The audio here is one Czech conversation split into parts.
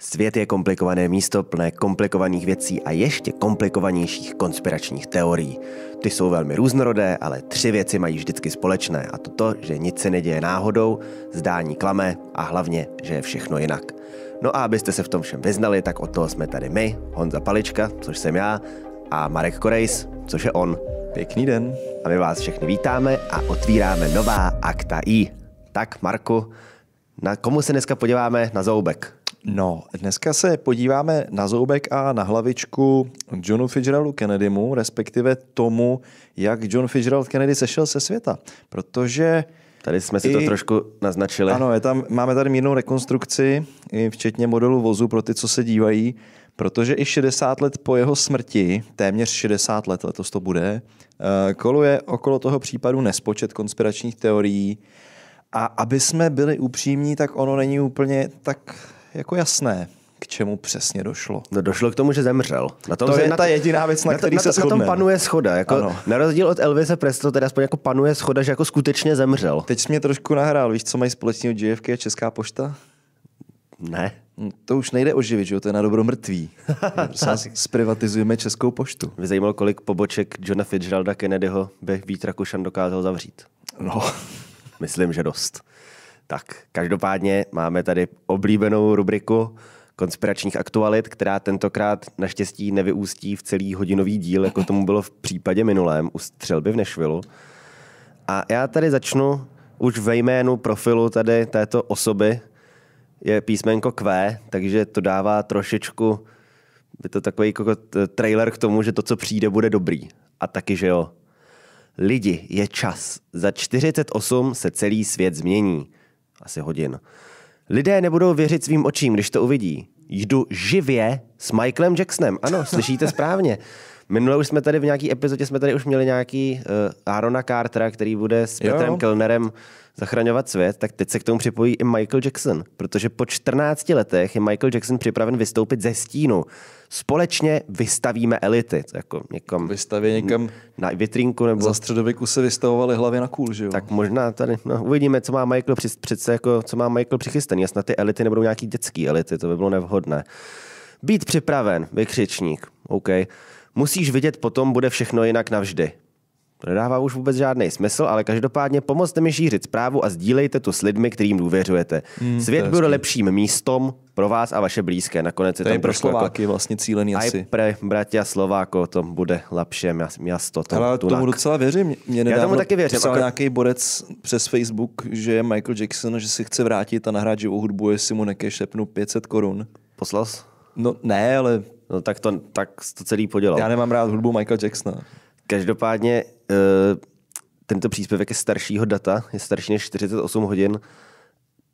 Svět je komplikované místo plné komplikovaných věcí a ještě komplikovanějších konspiračních teorií. Ty jsou velmi různorodé, ale tři věci mají vždycky společné a to to, že nic se neděje náhodou, zdání klame a hlavně, že je všechno jinak. No a abyste se v tom všem vyznali, tak o toho jsme tady my, Honza Palička, což jsem já, a Marek Korejs, což je on. Pěkný den. A my vás všechny vítáme a otvíráme nová Akta I. Tak, Marku, na komu se dneska podíváme na zoubek? No, dneska se podíváme na zoubek a na hlavičku Johnu Fitzgeraldu Kennedymu, respektive tomu, jak John Fitzgerald Kennedy sešel se světa. Protože Tady jsme si I, to trošku naznačili. Ano, je tam, máme tady mírnou rekonstrukci, včetně modelu vozu pro ty, co se dívají, protože i 60 let po jeho smrti, téměř 60 let letos to bude, eh, koluje okolo toho případu nespočet konspiračních teorií. A aby jsme byli upřímní, tak ono není úplně tak jako jasné, k čemu přesně došlo. No došlo k tomu, že zemřel. Na tom to že je na, ta jediná věc, na, na který to, se shodneme. Na tom panuje schoda. Jako, na rozdíl od Elvise Presto, teda aspoň jako panuje schoda, že jako skutečně zemřel. Teď jsi mě trošku nahrál. Víš, co mají společného JFK a Česká pošta? Ne. No, to už nejde oživit, že jo? To je na dobro mrtvý. Zprivatizujeme Českou poštu. Mě zajímalo, kolik poboček Johna Fitzgeralda Kennedyho by Vítra Kušan dokázal zavřít. No. Myslím, že dost. Tak, každopádně máme tady oblíbenou rubriku konspiračních aktualit, která tentokrát naštěstí nevyústí v celý hodinový díl, jako tomu bylo v případě minulém u střelby v Nešvilu. A já tady začnu už ve jménu profilu tady této osoby, je písmenko Q, takže to dává trošičku, je to takový jako trailer k tomu, že to, co přijde, bude dobrý. A taky, že jo. Lidi, je čas. Za 48 se celý svět změní asi hodin. Lidé nebudou věřit svým očím, když to uvidí. Jdu živě s Michaelem Jacksonem. Ano, slyšíte správně. Minule už jsme tady v nějaký epizodě jsme tady už měli nějaký uh, eh, Arona Cartera, který bude s Petrem jo. Kellnerem zachraňovat svět, tak teď se k tomu připojí i Michael Jackson, protože po 14 letech je Michael Jackson připraven vystoupit ze stínu. Společně vystavíme elity. Jako někom, Vystaví někam na vitrínku. Nebo... Za středověku se vystavovali hlavě na kůl, že jo? Tak možná tady, no, uvidíme, co má Michael při, přece, jako, co má Michael přichystaný. Snad ty elity nebudou nějaký dětský elity, to by bylo nevhodné. Být připraven, vykřičník, OK. Musíš vidět, potom bude všechno jinak navždy. To nedává už vůbec žádný smysl, ale každopádně pomozte mi šířit zprávu a sdílejte to s lidmi, kterým důvěřujete. Hmm, Svět byl hezký. lepším místem pro vás a vaše blízké. Nakonec to je, tam pro Slováky jako, vlastně cílený asi. asi. pre bratia Slováko to bude lepší město. To, ale tunak. tomu docela věřím. Mě Já tomu taky věřím. Psal jako... nějaký borec přes Facebook, že je Michael Jackson, že si chce vrátit a nahrát živou hudbu, jestli mu nekešepnu 500 korun. Poslal No ne, ale no tak to, tak to celý podělal. Já nemám rád hudbu Michael Jacksona. Každopádně eh, tento příspěvek je staršího data, je starší než 48 hodin.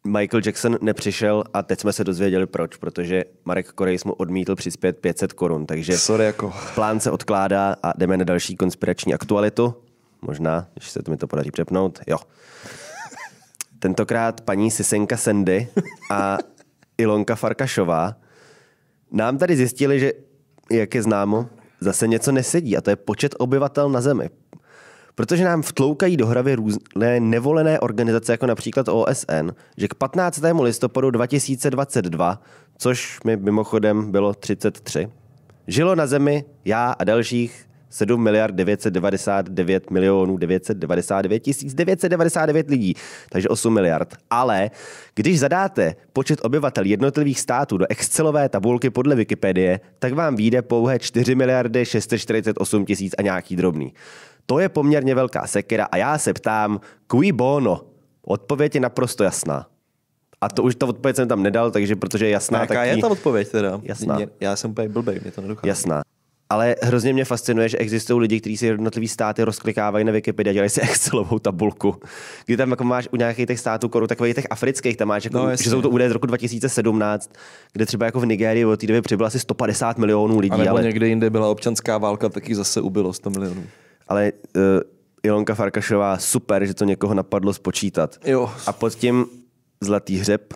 Michael Jackson nepřišel a teď jsme se dozvěděli proč, protože Marek Korejs mu odmítl přispět 500 korun, takže Sorry jako. plán se odkládá a jdeme na další konspirační aktualitu. Možná, když se to mi to podaří přepnout. Jo. Tentokrát paní Sisenka Sendy a Ilonka Farkašová nám tady zjistili, že, jak je známo, zase něco nesedí a to je počet obyvatel na Zemi. Protože nám vtloukají do hravy různé nevolené organizace, jako například OSN, že k 15. listopadu 2022, což mi mimochodem bylo 33, žilo na Zemi já a dalších 7 miliard 999 milionů 999 tisíc 999 lidí, takže 8 miliard. Ale když zadáte počet obyvatel jednotlivých států do Excelové tabulky podle Wikipedie, tak vám vyjde pouhé 4 miliardy 648 tisíc a nějaký drobný. To je poměrně velká sekera a já se ptám, cui bono? Odpověď je naprosto jasná. A to už ta odpověď jsem tam nedal, takže protože je jasná. jaká tak je ta odpověď teda? Jasná. Já jsem úplně blbej, mě to nedochází. Jasná ale hrozně mě fascinuje, že existují lidi, kteří si jednotlivý státy rozklikávají na Wikipedii a dělají si Excelovou tabulku. Kdy tam jako máš u nějakých těch států koru, takových těch afrických tam máš, jako, no, že jsou to no. údaje z roku 2017, kde třeba jako v Nigérii od té doby přibylo asi 150 milionů lidí. A ale někde jinde byla občanská válka, taky zase ubylo 100 milionů. Ale uh, Ilonka Farkašová, super, že to někoho napadlo spočítat. Jo. A pod tím zlatý hřeb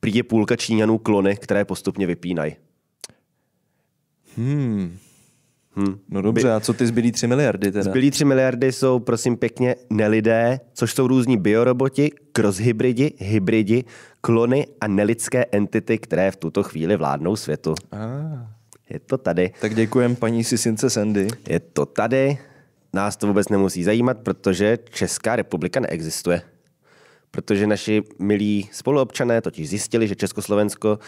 prý je půlka Číňanů klony, které postupně vypínají. Hmm. Hmm. No dobře, a co ty zbylí 3 miliardy teda? Zbylí 3 miliardy jsou, prosím pěkně, nelidé, což jsou různí bioroboti, crosshybridi, hybridi, klony a nelidské entity, které v tuto chvíli vládnou světu. Ah. Je to tady. Tak děkujem paní Sisince Sandy. Je to tady. Nás to vůbec nemusí zajímat, protože Česká republika neexistuje. Protože naši milí spoluobčané totiž zjistili, že Československo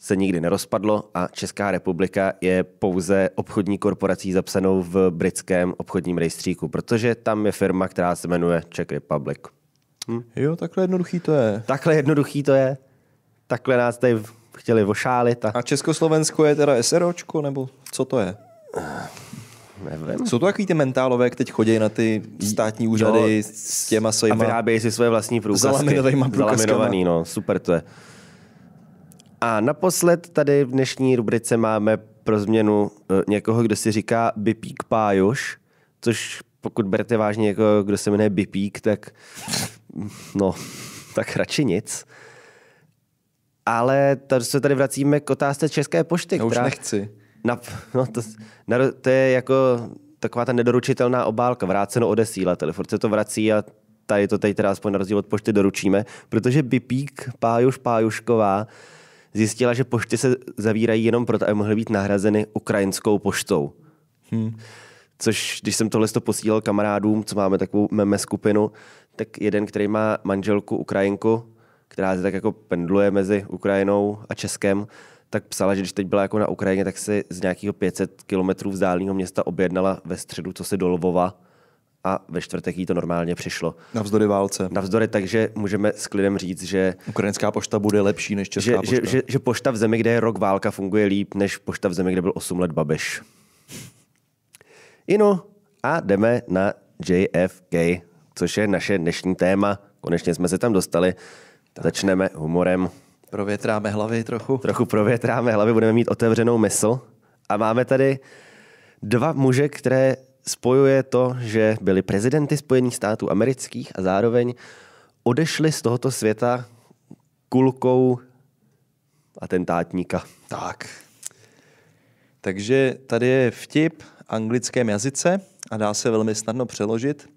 se nikdy nerozpadlo a Česká republika je pouze obchodní korporací zapsanou v britském obchodním rejstříku, protože tam je firma, která se jmenuje Czech Republic. Hm? Jo, takhle jednoduchý to je. Takhle jednoduchý to je. Takhle nás tady chtěli ošálit. A, a Československo je teda SROčko, nebo co to je? Nevím. Jsou to takový ty mentálové, teď chodí na ty státní úřady jo, s těma svýma... A vyrábějí si své vlastní průkazky. Zalaminovanýma průkazkama. Zalaminovaný, no, super to je. A naposled tady v dnešní rubrice máme pro změnu eh, někoho, kdo si říká Bipík Pájoš, což pokud berete vážně jako kdo se jmenuje Bipík, tak no, tak radši nic. Ale tady se tady vracíme k otázce České pošty, Já která... už nechci. Na, no to, na, to je jako taková ta nedoručitelná obálka, vráceno odesílateli, furt se to vrací a tady to teď teda aspoň na rozdíl od pošty doručíme, protože Bipík Pájuš Pájušková zjistila, že pošty se zavírají jenom proto, aby mohly být nahrazeny ukrajinskou poštou. Hmm. Což, když jsem tohle posílal kamarádům, co máme takovou meme skupinu, tak jeden, který má manželku Ukrajinku, která se tak jako pendluje mezi Ukrajinou a Českem, tak psala, že když teď byla jako na Ukrajině, tak si z nějakého 500 kilometrů vzdáleného města objednala ve středu, co se do Lvova, a ve čtvrtek jí to normálně přišlo. Navzdory válce. Navzdory, takže můžeme s klidem říct, že... Ukrajinská pošta bude lepší než česká že, pošta. Že, že, že pošta v zemi, kde je rok válka, funguje líp, než pošta v zemi, kde byl 8 let babeš. Inu, a jdeme na JFK, což je naše dnešní téma. Konečně jsme se tam dostali. Tak. Začneme humorem. Provětráme hlavy trochu. Trochu provětráme hlavy, budeme mít otevřenou mysl. A máme tady dva muže, které spojuje to, že byli prezidenty Spojených států amerických a zároveň odešli z tohoto světa kulkou atentátníka. Tak. Takže tady je vtip anglickém jazyce a dá se velmi snadno přeložit.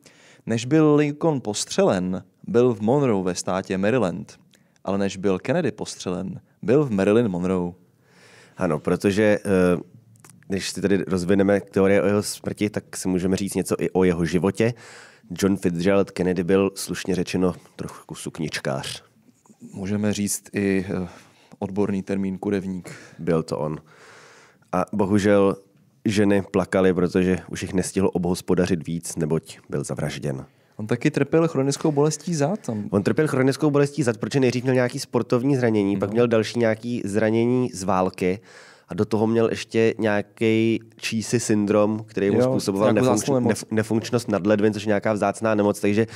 Než byl Lincoln postřelen, byl v Monroe ve státě Maryland, ale než byl Kennedy postřelen, byl v Maryland Monroe. Ano, protože eh, když si tady rozvineme teorie o jeho smrti, tak si můžeme říct něco i o jeho životě. John Fitzgerald Kennedy byl slušně řečeno trochu sukničkář. Můžeme říct i eh, odborný termín kurevník. Byl to on. A bohužel ženy plakaly, protože už jich nestihlo obhospodařit víc, neboť byl zavražděn. On taky trpěl chronickou bolestí zad. On, On trpěl chronickou bolestí zad, protože nejdřív měl nějaký sportovní zranění, no. pak měl další nějaký zranění z války a do toho měl ještě nějaký čísi syndrom, který mu jo, způsoboval nefunkč- nef- nefunkčnost nadledvin, což je nějaká vzácná nemoc, takže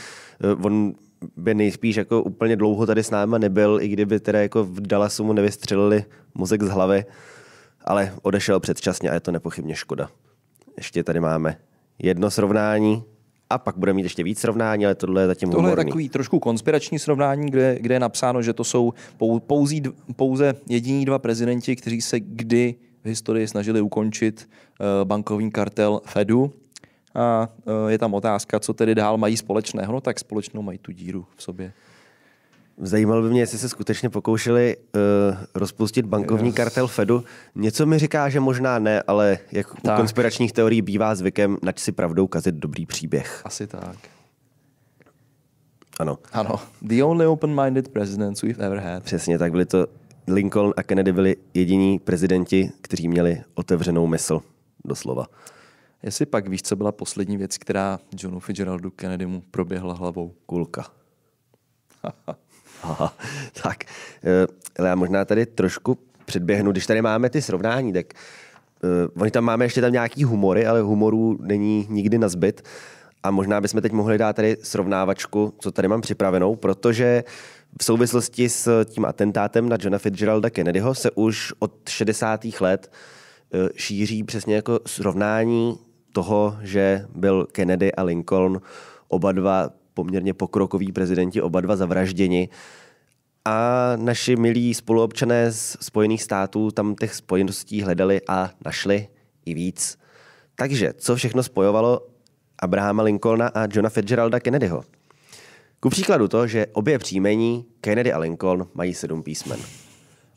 uh, on by nejspíš jako úplně dlouho tady s náma nebyl, i kdyby teda jako v Dallasu mu nevystřelili mozek z hlavy, ale odešel předčasně a je to nepochybně škoda. Ještě tady máme jedno srovnání, a pak bude mít ještě víc srovnání, ale tohle je zatím Tohle humorný. je takový trošku konspirační srovnání, kde, kde je napsáno, že to jsou pouzí, pouze jediní dva prezidenti, kteří se kdy v historii snažili ukončit eh, bankovní kartel Fedu. A eh, je tam otázka, co tedy dál mají společného. No tak společnou mají tu díru v sobě. Zajímalo by mě, jestli se skutečně pokoušeli uh, rozpustit bankovní yes. kartel Fedu. Něco mi říká, že možná ne, ale jak tak. u konspiračních teorií bývá zvykem, nač si pravdou kazit dobrý příběh. Asi tak. Ano. Ano. The only open-minded presidents we've ever had. Přesně, tak byli to Lincoln a Kennedy byli jediní prezidenti, kteří měli otevřenou mysl, doslova. Jestli pak víš, co byla poslední věc, která Johnu Fitzgeraldu Kennedymu proběhla hlavou? Kulka. Aha, tak, ale eh, já možná tady trošku předběhnu, když tady máme ty srovnání, tak uh, oni tam máme ještě tam nějaký humory, ale humorů není nikdy na zbyt. A možná bychom teď mohli dát tady srovnávačku, co tady mám připravenou, protože v souvislosti s tím atentátem na Johna Fitzgeralda Kennedyho se už od 60. let eh, šíří přesně jako srovnání toho, že byl Kennedy a Lincoln oba dva poměrně pokrokoví prezidenti, oba dva zavražděni. A naši milí spoluobčané z Spojených států tam těch spojeností hledali a našli i víc. Takže co všechno spojovalo Abrahama Lincolna a Johna Fitzgeralda Kennedyho? Ku příkladu to, že obě příjmení Kennedy a Lincoln mají sedm písmen.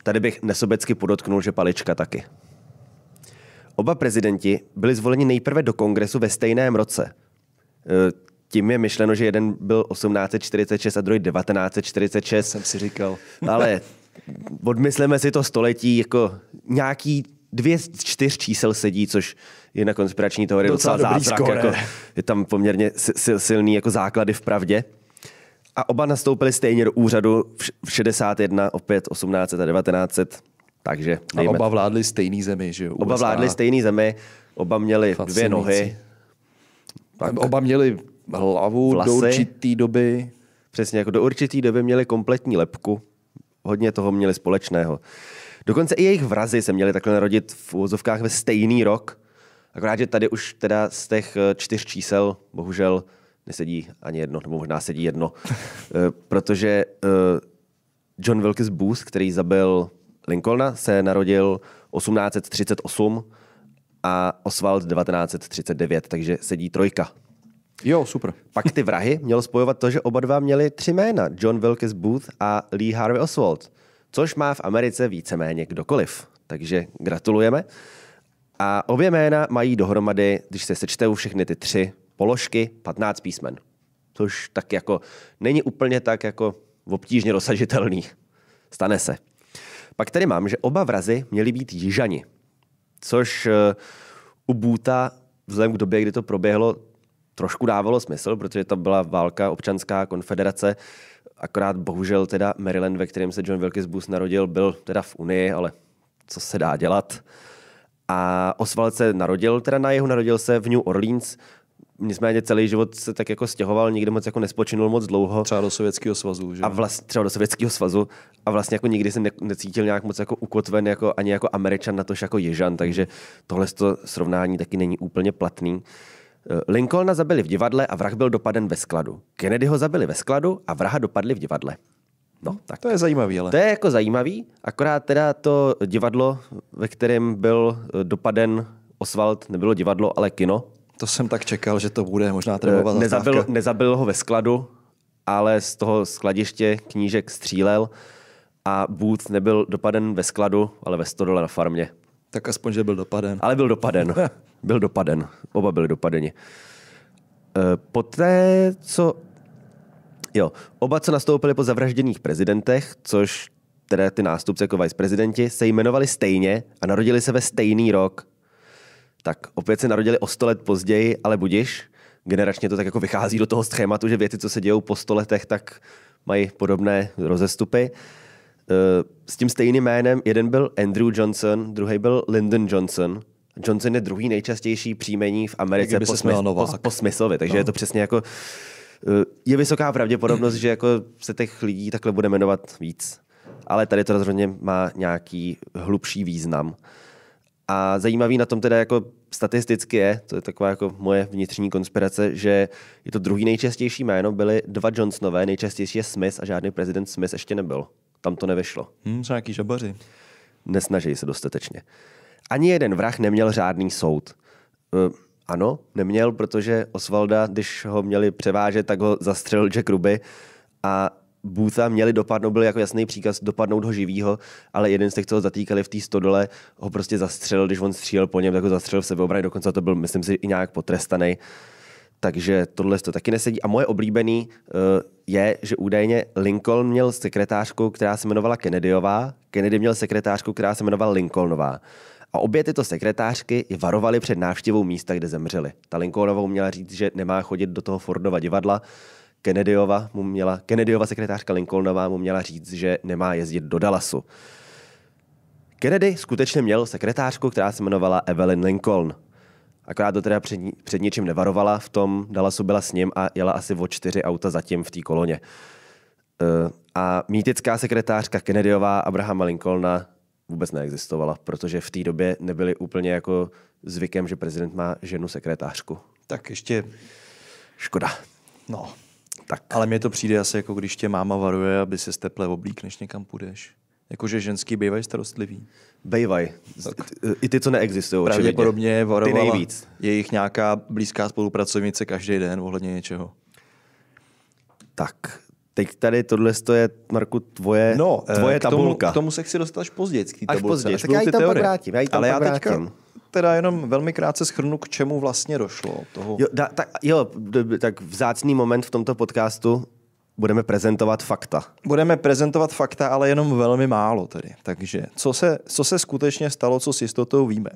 Tady bych nesobecky podotknul, že palička taky. Oba prezidenti byli zvoleni nejprve do kongresu ve stejném roce. E, tím je myšleno, že jeden byl 1846 a druhý 1946. Jsem si říkal. Ale odmysleme si to století, jako nějaký dvě z čtyř čísel sedí, což je na konspirační teorii docela, docela zázrak. Jako, je tam poměrně silný jako základy v pravdě. A oba nastoupili stejně do úřadu v 61, opět 1800 a 1900. Takže A oba vládli stejný zemi, že jo? Oba vládli stejný zemi, oba měli dvě nohy. Tak. Oba měli hlavu vlasy. do určité doby. Přesně, jako do určité doby měli kompletní lepku. Hodně toho měli společného. Dokonce i jejich vrazy se měli takhle narodit v úvozovkách ve stejný rok. Akorát, že tady už teda z těch eh, čtyř čísel bohužel nesedí ani jedno, nebo možná sedí jedno, eh, protože eh, John Wilkes Booth, který zabil Lincolna, se narodil 1838 a Oswald 1939, takže sedí trojka Jo, super. Pak ty vrahy měl spojovat to, že oba dva měli tři jména. John Wilkes Booth a Lee Harvey Oswald. Což má v Americe víceméně kdokoliv. Takže gratulujeme. A obě jména mají dohromady, když se sečtou všechny ty tři položky, 15 písmen. Což tak jako není úplně tak jako obtížně dosažitelný. Stane se. Pak tady mám, že oba vrazy měli být jižani. Což eh, u Bůta, vzhledem k době, kdy to proběhlo, trošku dávalo smysl, protože to byla válka občanská konfederace, akorát bohužel teda Maryland, ve kterém se John Wilkes Booth narodil, byl teda v Unii, ale co se dá dělat. A Oswald se narodil teda na jeho, narodil se v New Orleans, Nicméně celý život se tak jako stěhoval, nikdy moc jako nespočinul moc dlouho. Třeba do Sovětského svazu, že? A vlastně, třeba do Sovětského svazu. A vlastně jako nikdy se ne, necítil nějak moc jako ukotven jako, ani jako američan, na natož jako ježan, takže tohle to srovnání taky není úplně platný. Lincolna zabili v divadle a vrah byl dopaden ve skladu. Kennedyho zabili ve skladu a vraha dopadli v divadle. No, tak. To je zajímavý, ale. To je jako zajímavý, akorát teda to divadlo, ve kterém byl eh, dopaden Oswald, nebylo divadlo, ale kino. To jsem tak čekal, že to bude možná trebovat eh, nezabil, nezabil ho ve skladu, ale z toho skladiště knížek střílel a bůd nebyl dopaden ve skladu, ale ve stodole na farmě. Tak aspoň, že byl dopaden. Ale byl dopaden. byl dopaden. Oba byli dopadeni. Eh, Poté, co... Jo, oba, co nastoupili po zavražděných prezidentech, což teda ty nástupce jako prezidenti se jmenovali stejně a narodili se ve stejný rok. Tak opět se narodili o 100 let později, ale budiš, generačně to tak jako vychází do toho schématu, že věci, co se dějou po 100 letech, tak mají podobné rozestupy. Eh, s tím stejným jménem jeden byl Andrew Johnson, druhý byl Lyndon Johnson – Johnson je druhý nejčastější příjmení v Americe po, smysl, po, po Smithovi, takže no. je to přesně jako eh, je vysoká pravděpodobnost, že jako se těch lidí takhle bude jmenovat víc. Ale tady to rozhodně má nějaký hlubší význam. A zajímavý na tom teda jako statisticky je, to je taková jako moje vnitřní konspirace, že je to druhý nejčastější jméno, byly dva Johnsonové, nejčastější je Smith a žádný prezident Smith ještě nebyl. Tam to nevyšlo. Hmm, nějaký žabaři. Nesnaží se dostatečně. Uh, ani jeden vrah neměl řádný soud. E, ano, neměl, protože Osvalda, když ho měli převážet, tak ho zastřelil Jack Ruby a Bootha měli dopadnout, byl jako jasný příkaz dopadnout ho živýho, ale jeden z těch, co ho zatýkali v té stodole, ho prostě zastřelil, když on střílel po něm, tak ho zastřelil v sebeobraně, dokonce to byl, myslím si, i nějak potrestaný. Takže tohle to taky nesedí. A moje oblíbený uh, je, že údajně Lincoln měl sekretářku, která se jmenovala Kennedyová, Kennedy měl sekretářku, která se jmenovala Lincolnová. A obě tyto sekretářky i varovaly před návštěvou místa, kde zemřeli. Ta Lincolnovou měla říct, že nemá chodit do toho Fordova divadla, Kennedyova, mu měla, Kennedyova sekretářka Lincolnová mu měla říct, že nemá jezdit do Dallasu. Kennedy skutečně měl sekretářku, která se jmenovala Evelyn Lincoln. Akorát to teda před, před ničím nevarovala, v tom Dallasu byla s ním a jela asi o čtyři auta zatím v té koloně. Uh, a mýtická sekretářka Kennedyová Abrahama Lincolna vůbec neexistovala, protože v té době nebyly úplně jako zvykem, že prezident má ženu sekretářku. Tak ještě... Škoda. No. Tak. Ale mně to přijde asi jako když tě máma varuje, aby se teple oblík, než někam půjdeš. Jakože ženský bývají starostlivý. Bývají. I ty, co neexistují. Pravděpodobně varovala ty nejvíc. jejich nějaká blízká spolupracovnice každý den ohledně něčeho. Tak, Teď tady tohle je, Marku, tvoje, no, eh, tvoje k tomu, tabulka. K tomu se chci dostat až později, k až Později. Až tak já ji tam teorie. pak vrátím. Já tam Ale pak já teďka teda jenom velmi krátce schrnu, k čemu vlastně došlo. Toho. Jo, da, tak, jo, tak vzácný moment v tomto podcastu budeme prezentovat fakta. Budeme prezentovat fakta, ale jenom velmi málo tedy. Takže co se, co se skutečně stalo, co s jistotou víme.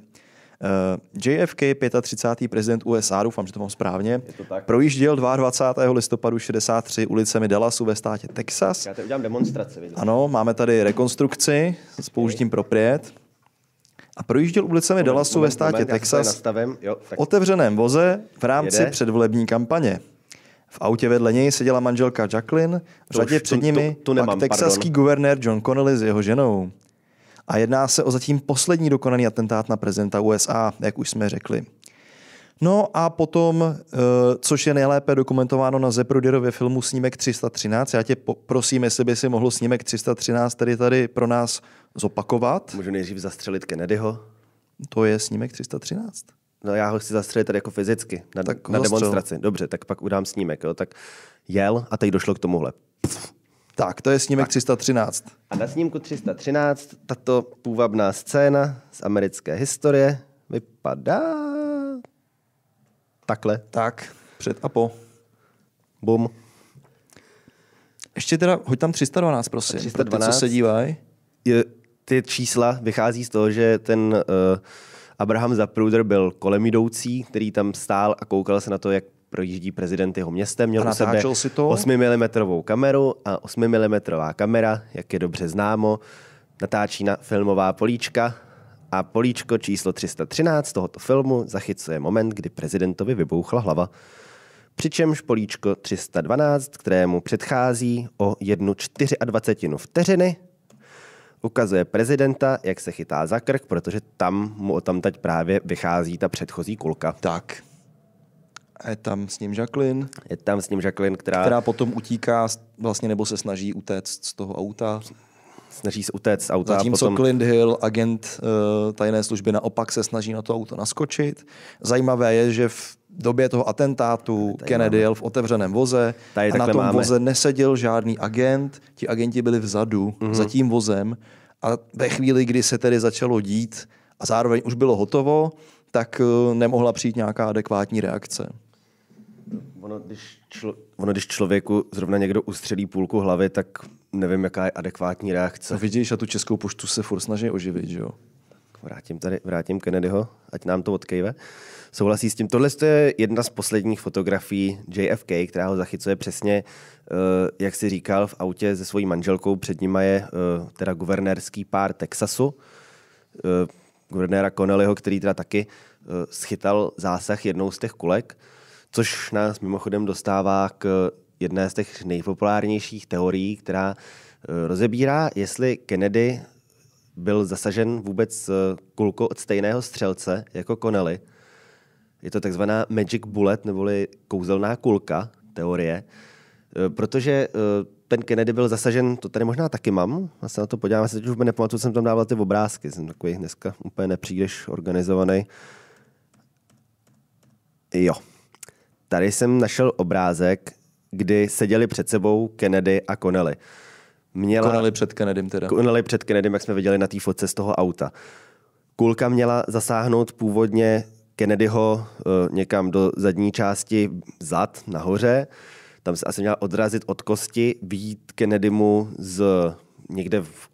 Eh, JFK, 35. prezident USA, doufám, že to mám správně, to tak. projížděl 22. listopadu 63 ulicemi Dallasu ve státě Texas. Já udělám demonstraci. Vidím. Ano, máme tady rekonstrukci s použitím propriet. A projížděl ulicemi moment, Dallasu moment, ve státě moment, Texas jo, tak. v otevřeném voze v rámci jede. předvolební kampaně. V autě vedle něj seděla manželka Jacqueline, v řadě už, před nimi tu, tu, tu nemám, pak texaský guvernér John Connolly s jeho ženou a jedná se o zatím poslední dokonaný atentát na prezidenta USA, jak už jsme řekli. No a potom, eh, což je nejlépe dokumentováno na Zeproderově filmu Snímek 313, já tě prosím, jestli by si mohl Snímek 313 tady tady pro nás zopakovat. Můžu nejdřív zastřelit Kennedyho? To je Snímek 313. No já ho chci zastřelit tady jako fyzicky, na, tak na demonstraci. Dobře, tak pak udám snímek. Jo. Tak jel a teď došlo k tomuhle. Pff tak, to je snímek tak. 313. A na snímku 313 tato půvabná scéna z americké historie vypadá takhle. Tak, před a po. Bum. Ještě teda, hoď tam 312, prosím, a 312, pro ty, co se dívají. Je, ty čísla vychází z toho, že ten uh, Abraham Zapruder byl kolem jdoucí, který tam stál a koukal se na to, jak projíždí prezident jeho městem. Měl u sebe si to? 8 mm kameru a 8 mm kamera, jak je dobře známo, natáčí na filmová políčka a políčko číslo 313 tohoto filmu zachycuje moment, kdy prezidentovi vybouchla hlava. Přičemž políčko 312, kterému předchází o jednu 24 vteřiny, ukazuje prezidenta, jak se chytá za krk, protože tam mu o tamtať právě vychází ta předchozí kulka. Tak. A je tam s ním Jacqueline. Je tam s ním Jacqueline, která... Která potom utíká vlastně nebo se snaží utéct z toho auta. Snaží se utéct z auta. Zatímco potom... Clint Hill, agent uh, tajné služby, naopak se snaží na to auto naskočit. Zajímavé je, že v době toho atentátu tady Kennedy jel v otevřeném voze tady a na tom máme. voze neseděl žádný agent. Ti agenti byli vzadu, mm-hmm. za tím vozem. A ve chvíli, kdy se tedy začalo dít a zároveň už bylo hotovo, tak eh, nemohla přijít nějaká adekvátní reakce. Ono když, člo, ono, když člověku zrovna někdo ustřelí půlku hlavy, tak nevím, jaká je adekvátní reakce. No vidíš, a tu českou poštu se furt snaží oživit, že jo? Vrátím tady, vrátím Kennedyho, ať nám to odkejve. Souhlasí s tím. Tohle je jedna z posledních fotografií JFK, která ho zachycuje přesně, eh, jak si říkal, v autě se svojí manželkou. Před nima je eh, teda guvernérský pár Texasu, eh, guvernéra Connellyho, který teda taky schytal zásah jednou z těch kulek což nás mimochodem dostává k jedné z těch nejpopulárnějších teorií, která eh, rozebírá, jestli Kennedy byl zasažen vůbec eh, kulkou od stejného střelce jako Connelly. Je to takzvaná magic bullet, neboli kouzelná kulka, teorie, eh, protože ten Kennedy byl zasažen, to tady možná taky mám, já se na to podívám, já se teď už nepamatuju, jsem tam dával ty obrázky, jsem takový dneska úplně nepříliš organizovaný. Jo, Tady jsem našel obrázek, kdy seděli před sebou Kennedy a Connelly. Měla... Connelly před Kennedym teda. Connelly před Kennedym, jak jsme viděli na té fotce z toho auta. Kulka měla zasáhnout původně Kennedyho uh, někam do zadní části zad nahoře. Tam se asi měla odrazit od kosti, výjít Kennedymu z někde v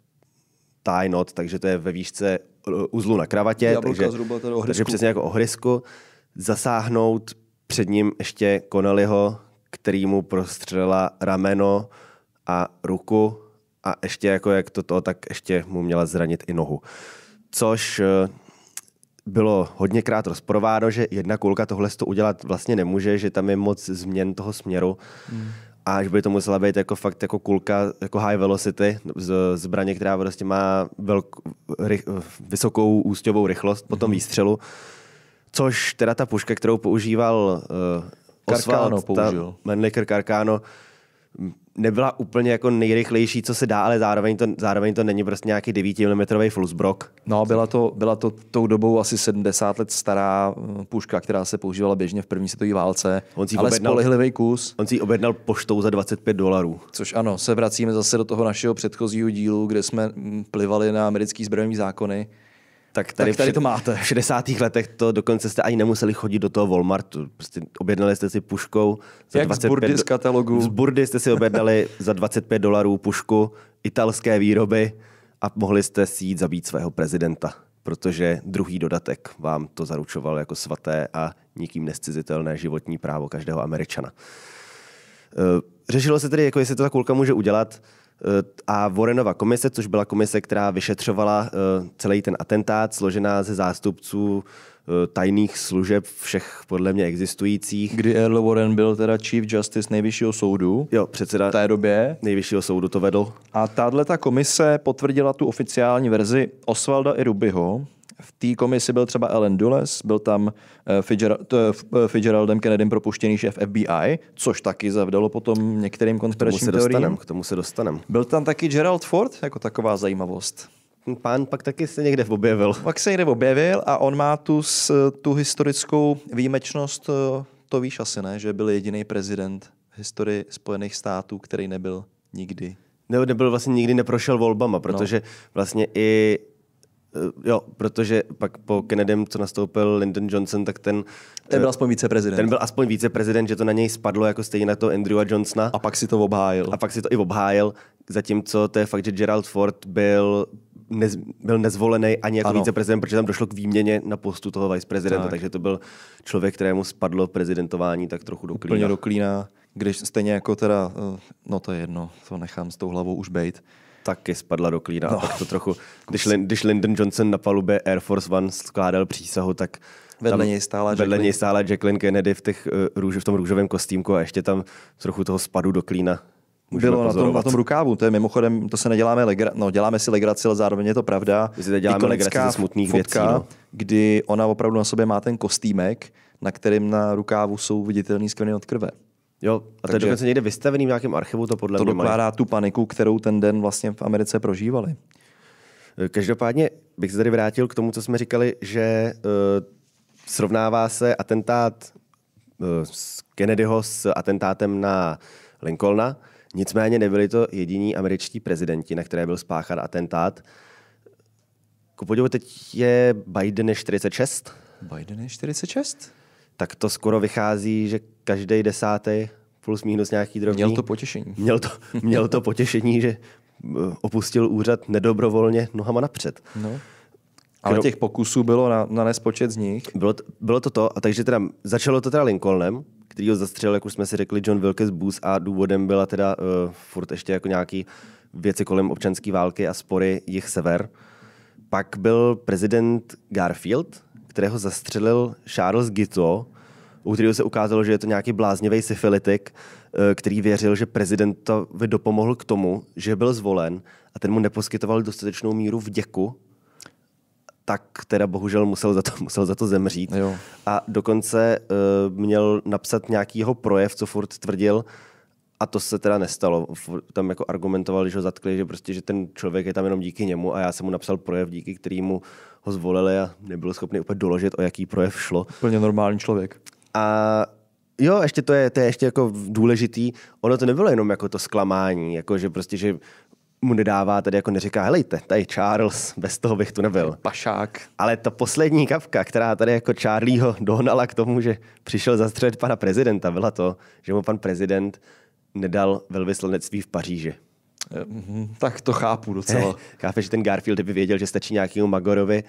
tajnot, takže to je ve výšce eh, uzlu na kravatě. Jablka takže, zhruba, takže přesně jako ohrysku. Zasáhnout před ním ještě Connellyho, který mu prostřelila rameno a ruku a ještě jako jak to to, tak ještě mu měla zranit i nohu. Což eh, bylo hodněkrát rozprováno, že jedna kulka tohle to udělat vlastně nemůže, že tam je moc změn toho směru. Hmm. A že by to musela být jako fakt jako kulka, jako high velocity, z, zbraně, která vlastně má velk, rych, eh, vysokou ústěvou rychlost po tom mhm. výstřelu. Mm Což teda ta puška, kterou používal uh, eh, Oswald, použil. Karkáno, nebyla úplně jako nejrychlejší, co se dá, ale zároveň to, zároveň to není prostě nějaký 9 mm Flusbrock. No, byla to, byla to tou dobou asi 70 let stará eh, puška, která se používala běžně v první světové válce, on si ale objednal, spolehlivý kus. On si ji objednal poštou za 25 dolarů. Což ano, se vracíme zase do toho našeho předchozího dílu, kde jsme mm, plivali na americký zbrojní zákony tak tady, tak tady to máte. V 60. letech to dokonce jste ani nemuseli chodit do toho Walmartu. Prostě objednali jste si puškou. Za Jak 25, z burdy z katalogu. Z burdy jste si objednali za 25 dolarů pušku italské výroby a mohli jste si jít zabít svého prezidenta, protože druhý dodatek vám to zaručoval jako svaté a nikým nescizitelné životní právo každého američana. Eh, řešilo se tedy, jako jestli to ta kulka může udělat. Eh, a Warrenova komise, což byla komise, která vyšetřovala eh, celý ten atentát, složená ze zástupců eh, tajných služeb všech podle mě existujících. Kdy Earl Warren byl teda Chief Justice nejvyššího soudu. Jo, předseda v té době. Nejvyššího soudu to vedl. A tahle ta komise potvrdila tu oficiální verzi Osvalda i Rubyho, v té komisi byl třeba Ellen Dulles, byl tam eh, eh, Fitzgeraldem Kennedym propuštěný šéf FBI, což taky zavdalo potom některým konspiračním teoriím. K tomu se dostanem. Byl tam taky Gerald Ford, jako taková zajímavost pán pak taky se někde objevil. Pak se někde objevil a on má tu, tu historickou výjimečnost, eh, to víš asi ne, že byl jediný prezident v historii Spojených států, který nebyl nikdy. Ne, nebyl vlastně nikdy neprošel volbama, protože no. vlastně i Eh, jo, protože pak po Kennedym, co nastoupil Lyndon Johnson, tak ten... Ten byl eh, aspoň viceprezident. Ten byl aspoň viceprezident, že to na něj spadlo jako stejně na to Andrewa Johnsona. A pak si to obhájil. A pak si to i obhájil, zatímco to je fakt, že Gerald Ford byl nez, byl nezvolený ani jako ano. viceprezident, protože tam došlo k výměně na postu toho viceprezidenta, tak. takže to byl člověk, kterému spadlo prezidentování tak trochu do klína. Úplně do klína, když stejně jako teda, eh, no to je jedno, to nechám s tou hlavou už bejt taky spadla do klína. No. Tak to trochu, když, když Lyndon Johnson na palubě Air Force One skládal přísahu, tak Vedle něj stála, vedle Jacqueline. stála Jacqueline Kennedy v, těch, eh, v tom růžovém kostýmku a ještě tam trochu toho spadu do klína. Můžeme bylo na tom, na tom rukávu, to je mimochodem, to se neděláme, legra, no děláme si legraci, ale zároveň je to pravda. My si děláme legraci ze smutných fotka, věcí. No. Kdy ona opravdu na sobě má ten kostýmek, na kterém na rukávu jsou viditelné skvrny od krve. Jo, a to je dokonce někde vystavený v nějakém archivu, to podle to mě To dokládá mají. tu paniku, kterou ten den vlastně v Americe prožívali. Eh, každopádně bych se tady vrátil k tomu, co jsme říkali, že uh, srovnává se atentát uh, s Kennedyho s atentátem na Lincolna. Nicméně nebyli to jediní američtí prezidenti, na které byl spáchán atentát. Ku podivu teď je Biden 46. Biden je 46? tak to skoro vychází, že každý desátý plus minus nějaký drobný. Měl to potěšení. Měl to, měl to potěšení, že eh, opustil úřad nedobrovolně nohama napřed. No. Ale těch pokusů bylo na, na nespočet z nich. Bylo to, bylo to to, a takže teda začalo to teda Lincolnem, který ho zastřelil, jak už jsme si řekli, John Wilkes Booth a důvodem byla teda uh, furt ještě jako nějaký věci kolem občanské války a spory jich sever. Pak byl prezident Garfield, kterého zastřelil Charles Gito, u kterého se ukázalo, že je to nějaký bláznivý syfilitik, eh, který věřil, že prezidentovi dopomohl k tomu, že byl zvolen a ten mu neposkytoval dostatečnou míru vděku, tak teda bohužel musel za to, musel za to zemřít. Jo. A dokonce uh, měl napsat nějakýho projev, co furt tvrdil, a to se teda nestalo. Tam jako argumentoval, že ho zatkli, že prostě, že ten člověk je tam jenom díky němu a já jsem mu napsal projev, díky kterému ho zvolili a nebyl schopný úplně doložit, o jaký projev šlo. Plně normální člověk. A jo, ještě to je, to je ještě jako důležitý. Ono to nebylo jenom jako to zklamání, jako že prostě, že mu nedává, tady jako neříká, helejte, tady Charles, bez toho bych tu nebyl. Pašák. Ale ta poslední kapka, která tady jako Charlieho dohnala k tomu, že přišel zastřelit pana prezidenta, byla to, že mu pan prezident nedal velvyslanectví v Paříži. Eh, mhm, tak to chápu docela. Eh, chápeš, že ten Garfield by věděl, že stačí nějakému Magorovi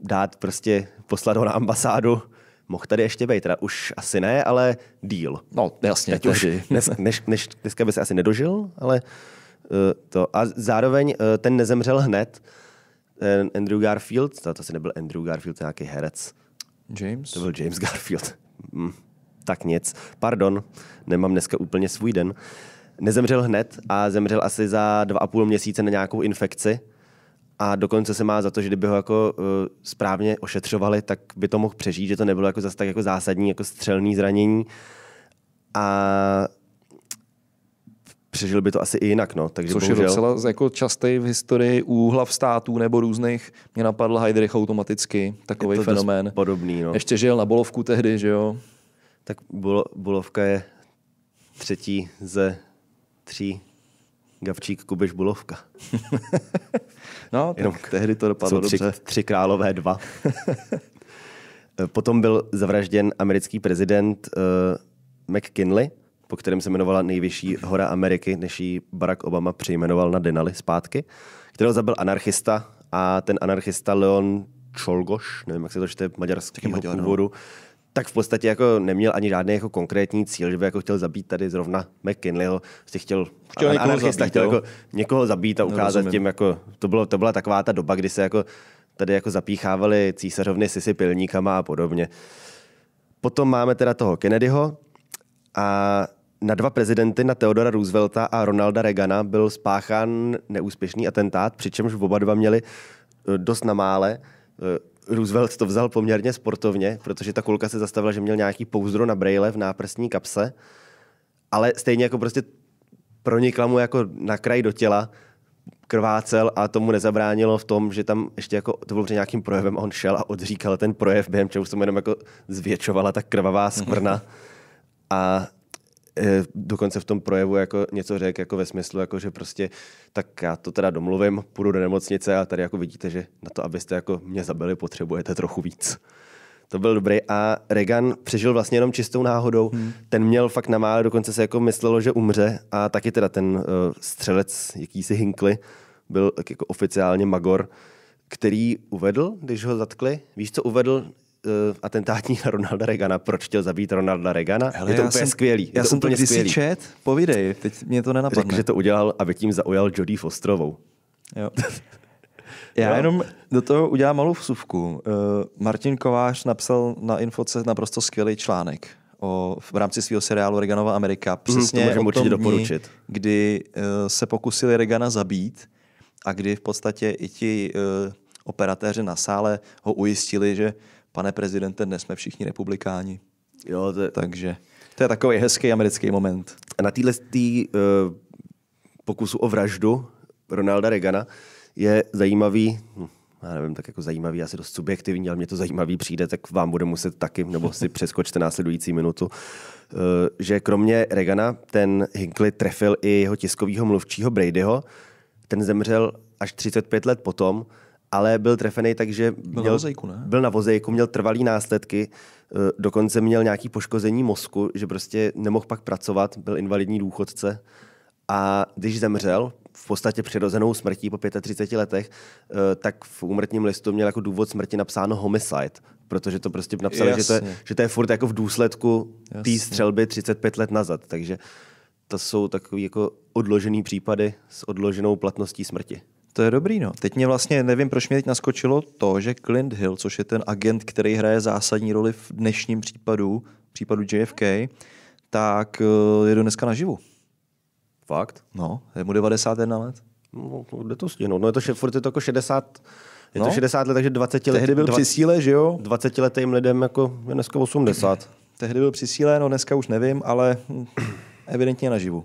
dát prostě, poslat ho na ambasádu, mohl tady ještě být, teda už asi ne, ale díl. No, jasně, Teď už dnes, než, než, dneska by se asi nedožil, ale uh, to. A zároveň uh, ten nezemřel hned, ten Andrew Garfield, to, to asi nebyl Andrew Garfield, to nějaký herec. James? To byl James Garfield. Hm tak nic. Pardon, nemám dneska úplně svůj den. Nezemřel hned a zemřel asi za dva a půl měsíce na nějakou infekci. A dokonce se má za to, že kdyby ho jako uh, správně ošetřovali, tak by to mohl přežít, že to nebylo jako zase tak jako zásadní jako střelný zranění. A přežil by to asi i jinak. No. Takže Což bohužel... je docela jako častý v historii u hlav států nebo různých. Mě napadl Heidrich automaticky, takový fenomén. Podobný, no. Ještě žil na bolovku tehdy, že jo? Tak Bulo, Bulovka je třetí ze tří Gavčík, Kubeš, Bulovka. no, Jenom tak tehdy to dopadlo tři, dobře. Tři králové dva. Potom byl zavražděn americký prezident uh, McKinley, po kterém se jmenovala nejvyšší hora Ameriky, než ji Barack Obama přejmenoval na Denali zpátky, kterého zabil anarchista a ten anarchista Leon Čolgoš, nevím, jak se to čte, maďarského Maďar, no. původu, no tak v podstatě jako neměl ani žádný jako konkrétní cíl, že by jako chtěl zabít tady zrovna McKinleyho, si prostě chtěl, chtěl an- někoho zabít, chtěl jako někoho zabít a ukázat Nerozumím. tím, jako, to, bylo, to byla taková ta doba, kdy se jako tady jako zapíchávali císařovny sisy pilníkama a podobně. Potom máme teda toho Kennedyho a na dva prezidenty, na Theodora Roosevelta a Ronalda Reagana, byl spáchán neúspěšný atentát, přičemž oba dva měli eh, dost mále. Eh, Roosevelt to vzal poměrně sportovně, protože ta kulka se zastavila, že měl nějaký pouzdro na brejle v náprstní kapse, ale stejně jako prostě pronikla mu jako na kraj do těla, krvácel a tomu nezabránilo v tom, že tam ještě jako, to bylo před nějakým projevem a on šel a odříkal ten projev, během čeho se mu jenom jako zvětšovala ta krvavá skvrna. Mm-hmm. A Eh, dokonce v tom projevu jako něco řekl jako ve smyslu, jako že prostě tak já to teda domluvím, půjdu do nemocnice a tady jako vidíte, že na to, abyste jako mě zabili, potřebujete trochu víc. To byl dobrý. A Regan přežil vlastně jenom čistou náhodou. Hmm. Ten měl fakt na mále, dokonce se jako myslelo, že umře. A taky teda ten uh, střelec, jakýsi Hinkly, byl jako oficiálně Magor, který uvedl, když ho zatkli. Víš, co uvedl? uh, eh, atentátník na Ronalda Regana. Proč chtěl zabít Ronalda Regana? Hele, je to já úplně jsem, skvělý. Já to jsem to to skvělý. čet, povídej, teď mě to nenapadne. Řekl, že to udělal, aby tím zaujal Jodie Fosterovou. Jo. Já jo. jenom do toho udělám malou vsuvku. Uh, Martin Kovář napsal na Infoce naprosto skvělý článek o, v rámci svého seriálu Reganova Amerika. Mhm, Přesně hmm, to o tom dní, doporučit. kdy uh, se pokusili Regana zabít a kdy v podstatě i ti uh, operatéři na sále ho ujistili, že pane prezidente, dnes jsme všichni republikáni. Jo, to... Takže to je takový hezký americký moment. A na téhle tý, uh, pokusu o vraždu Ronalda Reagana je zajímavý, hm, já nevím, tak jako zajímavý, asi dost subjektivní, ale mě to zajímavý přijde, tak vám bude muset taky, nebo si přeskočte následující minutu, uh, že kromě Regana ten Hinckley trefil i jeho tiskového mluvčího Bradyho, ten zemřel až 35 let potom, ale byl trefený takže Byl měl, na vozejku, ne? Byl na vozejku, měl trvalý následky, eh, dokonce měl nějaký poškození mozku, že prostě nemohl pak pracovat, byl invalidní důchodce. A když zemřel, v podstatě přirozenou smrtí po 35 letech, eh, tak v úmrtním listu měl jako důvod smrti napsáno homicide, protože to prostě napsali, že to, je, že to je furt jako v důsledku té střelby 35 let nazad. Takže to jsou takové jako odložené případy s odloženou platností smrti. To je dobrý, no. Teď mě vlastně, nevím, proč mě teď naskočilo to, že Clint Hill, což je ten agent, který hraje zásadní roli v dnešním případu, případu JFK, tak eh, je do dneska naživu. Fakt? No, je mu 91 let. No, kde no, to stihnout? No je to, furt je to jako 60, je no? to 60 let, takže 20 let. Tehdy byl 20, při síle, že jo? 20 letým lidem jako je dneska 80. Tehdy byl při síle, no dneska už nevím, ale hm, evidentně naživu.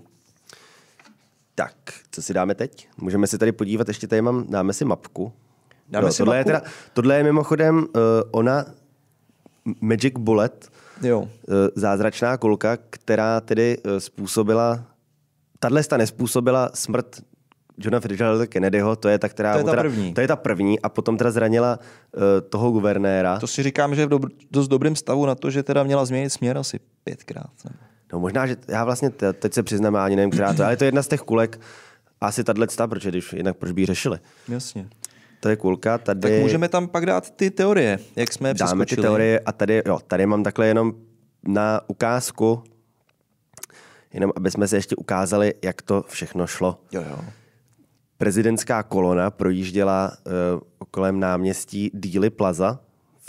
Tak, co si dáme teď? Můžeme si tady podívat, ještě tady mám, dáme si mapku. Dáme no, si tohle, mapku. Je teda, tohle je mimochodem uh, ona Magic Bullet, jo. Uh, zázračná kolka, která tedy uh, způsobila, tahle sta nespůsobila smrt Johna Fitzgeralda Kennedyho, to je ta, která... To je ta teda, první. To je ta první a potom teda zranila uh, toho guvernéra. To si říkám, že je v dobr- dost dobrém stavu na to, že teda měla změnit směr asi pětkrát. Nebo? No možná, že já vlastně teď se přiznám, ani nevím, která to, ale je to jedna z těch kulek, asi tahle ta, protože když jinak proč by ji řešili. Jasně. To je kulka, tady... Tak můžeme tam pak dát ty teorie, jak jsme Dáme ty teorie a tady, jo, tady mám takhle jenom na ukázku, jenom aby jsme se ještě ukázali, jak to všechno šlo. Jo, jo. Prezidentská kolona projížděla uh, kolem náměstí Díly Plaza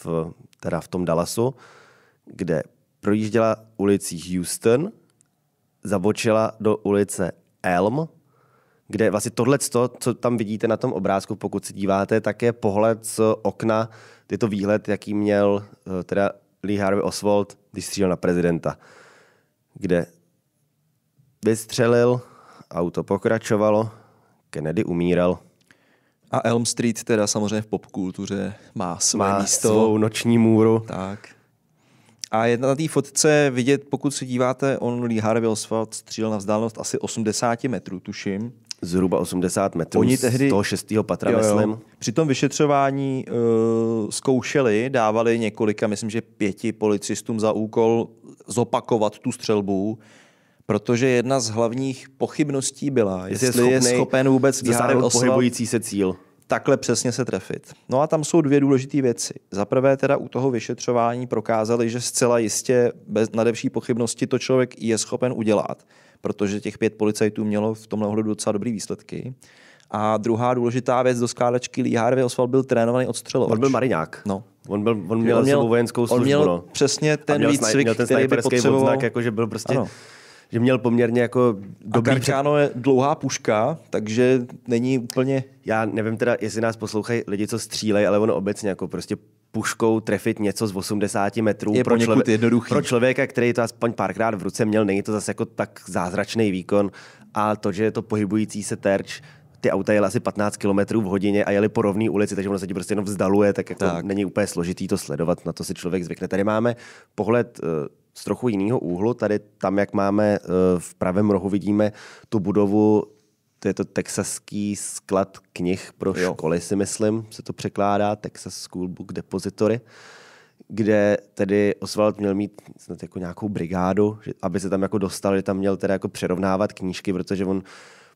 v, teda v tom Dallasu, kde projížděla ulicí Houston, zabočila do ulice Elm, kde vlastně tohle, co tam vidíte na tom obrázku, pokud se díváte, tak je pohled z okna, je to výhled, jaký měl eh, teda Lee Harvey Oswald, když střílel na prezidenta, kde vystřelil, auto pokračovalo, Kennedy umíral. A Elm Street teda samozřejmě v popkultuře má své má místo. svou noční můru. Tak. A je na té fotce vidět, pokud se díváte, on Lee Harvey Oswald střílel na vzdálenost asi 80 metrů, tuším. Zhruba 80 metrů Oni tehdy, z toho šestého patra, jo, jo. myslím. Při tom vyšetřování uh, zkoušeli, dávali několika, myslím, že pěti policistům za úkol zopakovat tu střelbu, protože jedna z hlavních pochybností byla, jestli, jestli je, schopný je schopen vůbec vyhárat pohybující se cíl takhle přesně se trefit. No a tam jsou dvě důležité věci. Za prvé teda u toho vyšetřování prokázali, že zcela jistě bez nadevší pochybnosti to člověk je schopen udělat, protože těch pět policajtů mělo v tomhle ohledu docela dobrý výsledky. A druhá důležitá věc do skládačky Lee Harvey Oswald byl trénovaný odstřelovač. On byl mariňák. No. On, byl, on měl, on měl vojenskou službu. On měl no. přesně ten výcvik, měl ten který by potřeboval. Odznak, jako, že byl prostě ano že měl poměrně jako dobrý... A Garciano je dlouhá puška, takže není úplně... Já nevím teda, jestli nás poslouchají lidi, co střílejí, ale ono obecně jako prostě puškou trefit něco z 80 metrů je pro, člově- pro člověka, který to aspoň párkrát v ruce měl, není to zase jako tak zázračný výkon a to, že je to pohybující se terč, ty auta jeli asi 15 km v hodině a jeli po rovné ulici, takže ono se ti prostě jenom vzdaluje, tak, jako tak. není úplně složitý to sledovat, na to si člověk zvykne. Tady máme pohled eh, z trochu jiného úhlu. Tady tam, jak máme eh, v pravém rohu, vidíme tu budovu, to je to texaský sklad knih pro jo. školy, si myslím, se to překládá, Texas School Book Depository, kde tedy Oswald měl mít snad jako nějakou brigádu, že, aby se tam jako dostal, že tam měl teda jako přerovnávat knížky, protože on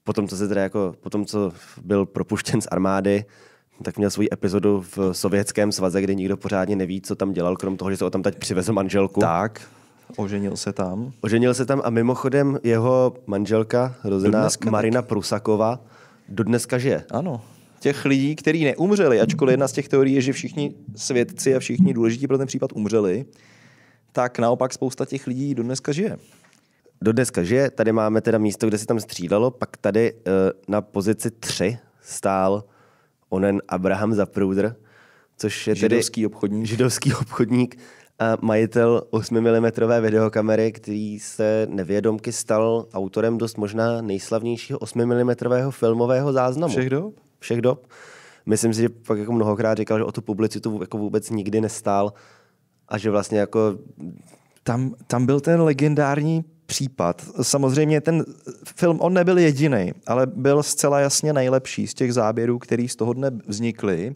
potom, co se teda jako, potom, co byl propuštěn z armády, tak měl svůj epizodu v Sovětském svaze, kde nikdo pořádně neví, co tam dělal, krom toho, že se o tam teď přivezl manželku. Tak, Oženil se tam. Oženil se tam a mimochodem jeho manželka, rozená Marina Prusaková, dodneska žije. Ano, těch lidí, kteří neumřeli, ačkoliv jedna z těch teorií je, že všichni svědci a všichni důležití pro ten případ umřeli, tak naopak spousta těch lidí dodneska žije. Dodneska žije, tady máme teda místo, kde se tam střídalo, pak tady eh, na pozici 3 stál onen Abraham Zapruder, což je židovský tedy obchodník. židovský obchodník, majitel 8 mm videokamery, který se nevědomky stal autorem dost možná nejslavnějšího 8 mm filmového záznamu. Všech dob? Všech dob. Myslím si, že pak jako mnohokrát říkal, že o tu publicitu jako vůbec nikdy nestál a že vlastně jako... Tam, tam byl ten legendární případ. Samozřejmě ten film, on nebyl jediný, ale byl zcela jasně nejlepší z těch záběrů, který z toho dne vznikly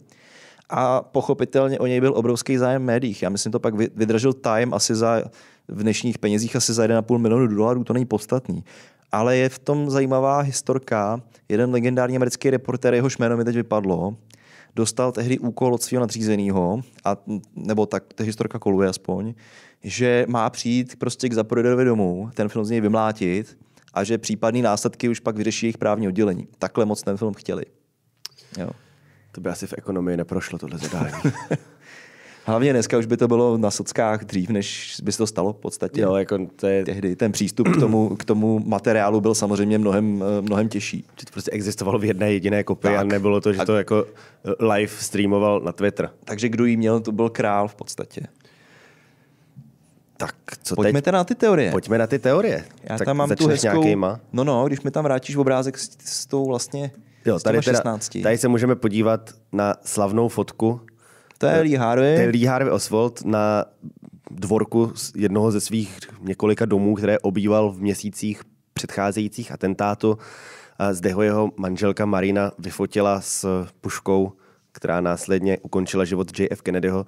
a pochopitelně o něj byl obrovský zájem v médiích. Já myslím, to pak vydržel Time asi za v dnešních penězích asi za 1,5 milionu dolarů, to není podstatný. Ale je v tom zajímavá historka. Jeden legendární americký reportér, jehož jméno mi teď vypadlo, dostal tehdy úkol od svého nadřízeného, a, nebo tak ta historka koluje aspoň, že má přijít prostě k Zaporedovi domů, ten film z něj vymlátit a že případné následky už pak vyřeší jejich právní oddělení. Takhle moc ten film chtěli. Jo. To by asi v ekonomii neprošlo tohle zadání. Hlavně dneska už by to bylo na sockách dřív, než by se to stalo v podstatě. Jo, jako to je... Tehdy ten přístup k tomu, k tomu materiálu byl samozřejmě mnohem, eh, mnohem těžší. To prostě existovalo v jedné jediné kopii tak. a nebylo to, že a... to jako eh, live streamoval na Twitter. Takže kdo jí měl, to byl král v podstatě. Tak co Pojďme teď? Pojďme na ty teorie. Pojďme na ty teorie. Já tak tam mám tu hezkou... Nějakýma. No no, když mi tam vrátíš obrázek s, s tou vlastně Jo, tady, teda, tady se můžeme podívat na slavnou fotku. To je Lee Harvey. To je Lee Harvey Oswald na dvorku jednoho ze svých několika domů, které obýval v měsících předcházejících atentátu. A zde ho jeho manželka Marina vyfotila s puškou, která následně ukončila život JF Kennedyho.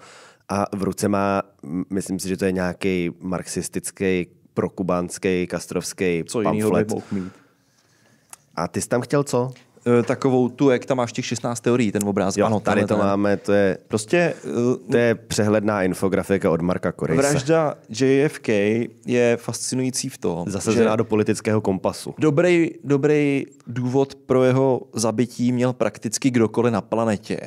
A v ruce má, myslím si, že to je nějaký marxistický, prokubánský, kastrovský Co pamflet. Co jiného by mohl mít? A ty jsi tam chtěl co? Eh, takovou tu, jak tam máš těch 16 teorií, ten obrázek. Jo, ano, tady to ten. máme, to je, prostě, eh, to je přehledná infografika od Marka Korejsa. Vražda JFK je fascinující v tom, Zasazená že do politického kompasu. Dobrý, dobrý důvod pro jeho zabití měl prakticky kdokoliv na planetě.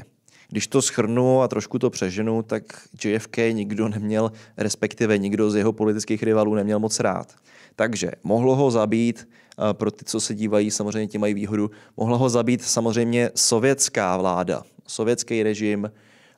Když to schrnu a trošku to přeženu, tak JFK nikdo neměl, respektive nikdo z jeho politických rivalů neměl moc rád. Takže mohlo ho zabít, eh, pro ty, co se dívají, samozřejmě ti mají výhodu, mohla ho zabít samozřejmě sovětská vláda, sovětský režim,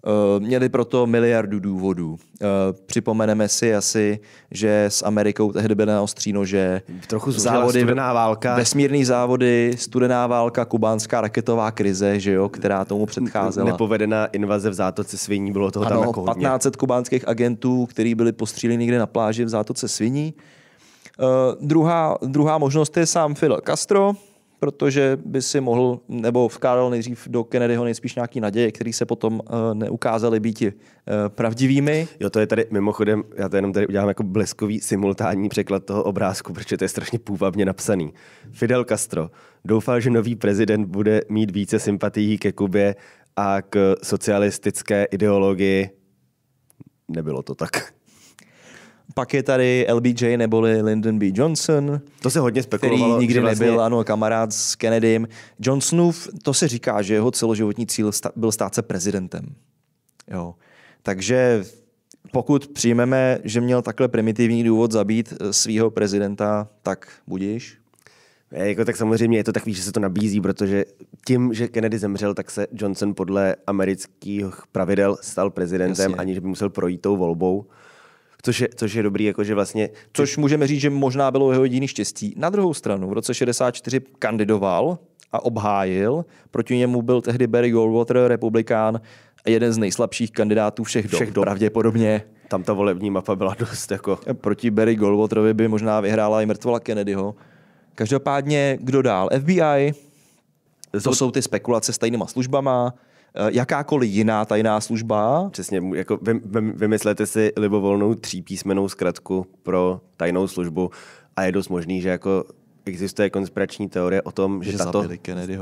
eh, Měli proto miliardu důvodů. Eh, připomeneme si asi, že s Amerikou tehdy byla na nože. Trochu závody, studená válka. Vesmírný závody, studená válka, kubánská raketová krize, že jo, která tomu předcházela. Nepovedená invaze v zátoce sviní, bylo toho ano, tam jako hodně. 1500 kubánských agentů, kteří byli postříleni někde na pláži v zátoce sviní. Eh, druhá, druhá možnost je sám Fidel Castro, protože by si mohl, nebo vkládal nejdřív do Kennedyho nejspíš nějaký naděje, které se potom uh, neukázaly být uh, eh, pravdivými. Jo, to je tady mimochodem, já to jenom tady udělám jako bleskový simultánní překlad toho obrázku, protože to je strašně půvabně napsaný. Fidel Castro doufal, že nový prezident bude mít více sympatií ke Kubě a k socialistické ideologii. Nebylo to tak. Pak je tady LBJ neboli Lyndon B. Johnson. To se hodně spekulovalo. Který nikdy vlastně... nebyl, ano, kamarád s Kennedym. Johnsonův, to se říká, že jeho celoživotní cíl byl stát se prezidentem. Jo. Takže pokud přijmeme, že měl takhle primitivní důvod zabít eh, svého prezidenta, tak budíš. Je, jako, tak samozřejmě je to takový, že se to nabízí, protože tím, že Kennedy zemřel, tak se Johnson podle amerických pravidel stal prezidentem, Jasně. aniž by musel projít tou volbou. Což je, což je dobrý, jakože vlastně... Což můžeme říct, že možná bylo jeho jediný štěstí. Na druhou stranu, v roce 64 kandidoval a obhájil. Proti němu byl tehdy Barry Goldwater, republikán, jeden z nejslabších kandidátů všech, všech dob, dob. Pravděpodobně. Tam ta volební mapa byla dost jako... Proti Barry Goldwaterovi by možná vyhrála i mrtvola Kennedyho. Každopádně, kdo dál? FBI, to jsou ty spekulace s tajnýma službama, Eh, jakákoliv jiná tajná služba. Přesně, jako vy, vy, vymyslete si libovolnou třípísmenou zkratku pro tajnou službu a je dost možný, že jako existuje konspirační teorie o tom, že, že tato,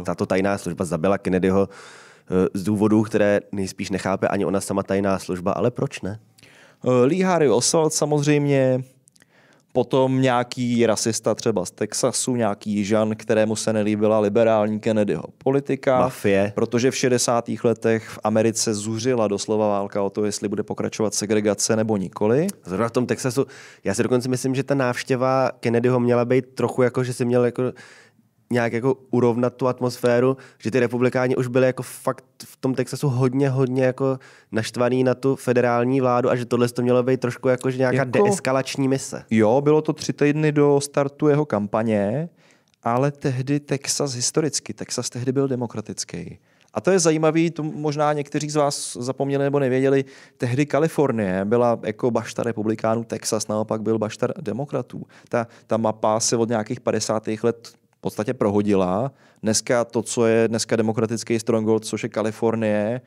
tato tajná služba zabila Kennedyho eh, z důvodů, které nejspíš nechápe ani ona sama tajná služba, ale proč ne? Eh, Lee Harry Oswald samozřejmě, potom nějaký rasista třeba z Texasu, nějaký žan, kterému se nelíbila liberální Kennedyho politika. Mafie. Protože v 60. letech v Americe zuřila doslova válka o to, jestli bude pokračovat segregace nebo nikoli. Zrovna v tom Texasu, já si dokonce myslím, že ta návštěva Kennedyho měla být trochu jako, že si měl jako nějak jako urovnat tu atmosféru, že ty republikáni už byli jako fakt v tom Texasu hodně, hodně jako naštvaný na tu federální vládu a že tohle to mělo být trošku jako že nějaká jako, deeskalační mise. Jo, bylo to tři týdny do startu jeho kampaně, ale tehdy Texas historicky, Texas tehdy byl demokratický. A to je zajímavé, to možná někteří z vás zapomněli nebo nevěděli, tehdy Kalifornie byla jako bašta republikánů, Texas naopak byl bašta demokratů. Ta, ta mapa se od nějakých 50. let podstatě prohodila. Dneska to, co je dneska demokratický stronghold, což je Kalifornie,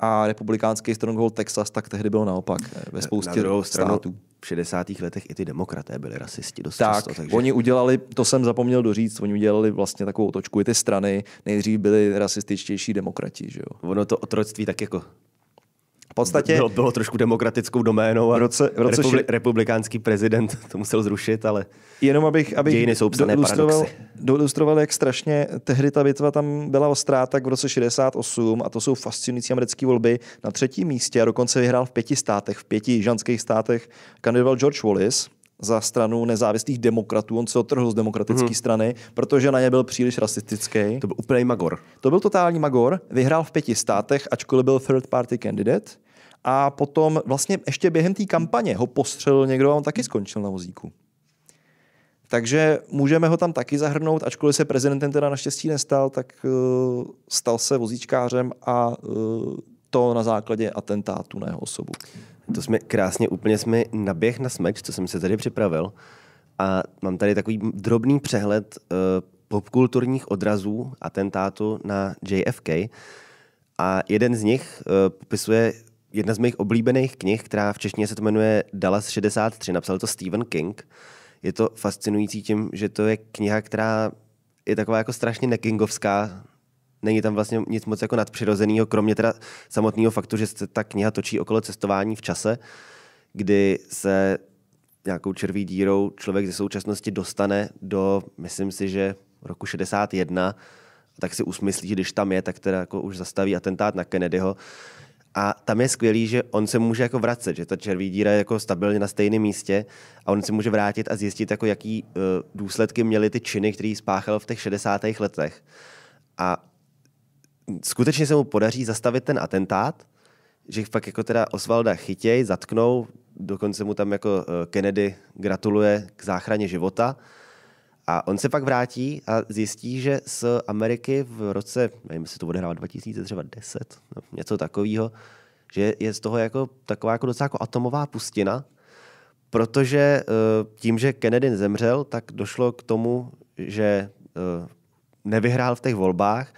a republikánský stronghold Texas, tak tehdy byl naopak eh, ve spoustě Na druhou stranu, států. V 60. letech i ty demokraté byli rasisti dost tak, často. Takže... Oni udělali, to jsem zapomněl doříct, oni udělali vlastně takovou točku, i ty strany nejdřív byli rasističtější demokrati. Že jo? Ono to otroctví tak jako v podstatě... Bylo, bylo trošku demokratickou doménou a v roce, v roce republi, republikánský prezident to musel zrušit, ale jenom abych, abych dějiny jsou psané paradoxy. Dolustroval, jak strašně tehdy ta bitva tam byla ostrá, tak v roce 68, a to jsou fascinující americké volby, na třetím místě a dokonce vyhrál v pěti státech, v pěti žanských státech, kandidoval George Wallace, za stranu nezávislých demokratů. On se otrhl z demokratické hmm. strany, protože na ně byl příliš rasistický. To byl úplný magor. To byl totální magor. Vyhrál v pěti státech, ačkoliv byl third party candidate. A potom vlastně ještě během té kampaně ho postřelil někdo a on taky skončil na vozíku. Takže můžeme ho tam taky zahrnout, ačkoliv se prezidentem teda naštěstí nestal, tak uh, stal se vozíčkářem a uh, to na základě atentátu na jeho osobu. To jsme krásně, úplně jsme naběh na smeč, co jsem se tady připravil. A mám tady takový drobný přehled uh, popkulturních odrazů atentátu na JFK. A jeden z nich uh, popisuje jedna z mých oblíbených knih, která v češtině se to jmenuje Dallas 63, napsal to Stephen King. Je to fascinující tím, že to je kniha, která je taková jako strašně nekingovská, Není tam vlastně nic moc jako nadpřirozeného, kromě teda samotného faktu, že se ta kniha točí okolo cestování v čase, kdy se nějakou červí dírou člověk ze současnosti dostane do, myslím si, že roku 61, tak si usmyslí, že když tam je, tak teda jako už zastaví atentát na Kennedyho. A tam je skvělý, že on se může jako vracet, že ta červí díra je jako stabilně na stejném místě a on se může vrátit a zjistit, jako jaký uh, důsledky měly ty činy, které spáchal v těch 60. letech. A skutečně se mu podaří zastavit ten atentát, že fakt jako teda Osvalda chytěj, zatknou, dokonce mu tam jako eh, Kennedy gratuluje k záchraně života. A on se pak vrátí a zjistí, že z Ameriky v roce, nevím, jestli to odehrál 2010, no, něco takového, že je z toho jako taková jako docela jako atomová pustina, protože eh, tím, že Kennedy zemřel, tak došlo k tomu, že eh, nevyhrál v těch volbách,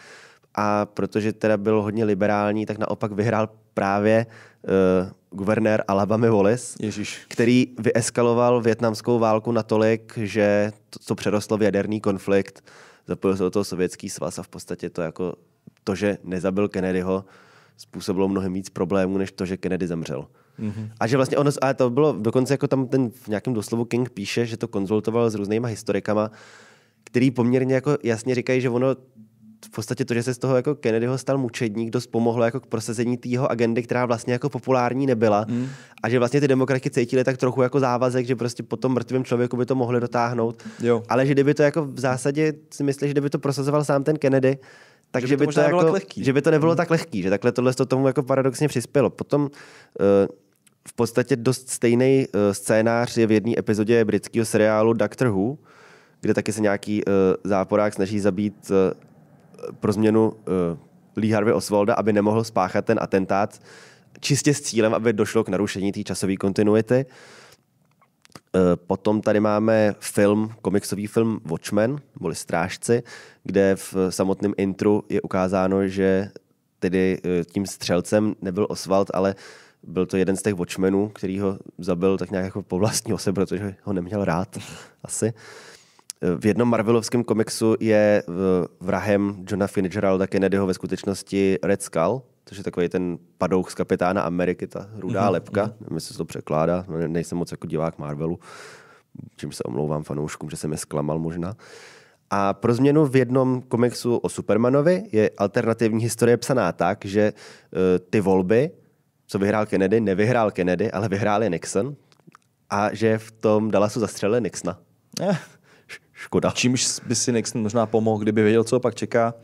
a protože teda byl hodně liberální, tak naopak vyhrál právě uh, guvernér Alabama Wallace, Ježiš. který vyeskaloval větnamskou válku natolik, že to, co přerostlo v jaderný konflikt, zapojil se do toho sovětský svaz a v podstatě to jako to, že nezabil Kennedyho, způsobilo mnohem víc problémů, než to, že Kennedy zemřel. Mm-hmm. A že vlastně ono, a to bylo dokonce jako tam ten v nějakém doslovu King píše, že to konzultoval s různýma historikama, který poměrně jako jasně říkají, že ono v podstatě to, že se z toho jako Kennedyho stal mučedník, dost pomohlo jako k prosazení té jeho agendy, která vlastně jako populární nebyla. Mm. A že vlastně ty demokrati cítili tak trochu jako závazek, že prostě po tom mrtvém člověku by to mohli dotáhnout. Jo. Ale že kdyby to jako v zásadě si myslíš, že kdyby to prosazoval sám ten Kennedy, takže že by, to, by to jako, že by to hmm. nebylo mm. tak lehký, že takhle tohle to tomu jako paradoxně přispělo. Potom uh, v podstatě dost stejný uh, eh, scénář je v jedné epizodě britského seriálu Doctor Who, kde taky se nějaký uh, záporák snaží zabít uh, pro změnu uh, Lee Harvey Oswalda, aby nemohl spáchat ten atentát čistě s cílem, aby došlo k narušení té časové kontinuity. Eh, potom tady máme film, komiksový film Watchmen, byli Strážci, kde v samotném intru je ukázáno, že tedy eh, tím střelcem nebyl Oswald, ale byl to jeden z těch Watchmenů, který ho zabil tak nějak jako po vlastní ose, protože ho neměl rád asi. V jednom Marvelovském komiksu je vrahem Johna také Nedyho ve skutečnosti Red Skull, což je takový ten padouch z kapitána Ameriky, ta rudá mm-hmm. lepka, mhm. nevím, jestli se to překládá, no, nejsem moc jako divák Marvelu, čím se omlouvám fanouškům, že jsem je zklamal možná. A pro změnu v jednom komiksu o Supermanovi je alternativní historie psaná tak, že uh, ty volby, co vyhrál Kennedy, nevyhrál Kennedy, ale vyhrál je Nixon a že v tom Dallasu zastřelil Nixona. Eh. Škoda. Čímž by si Nixon možná pomohl, kdyby věděl, co pak čeká.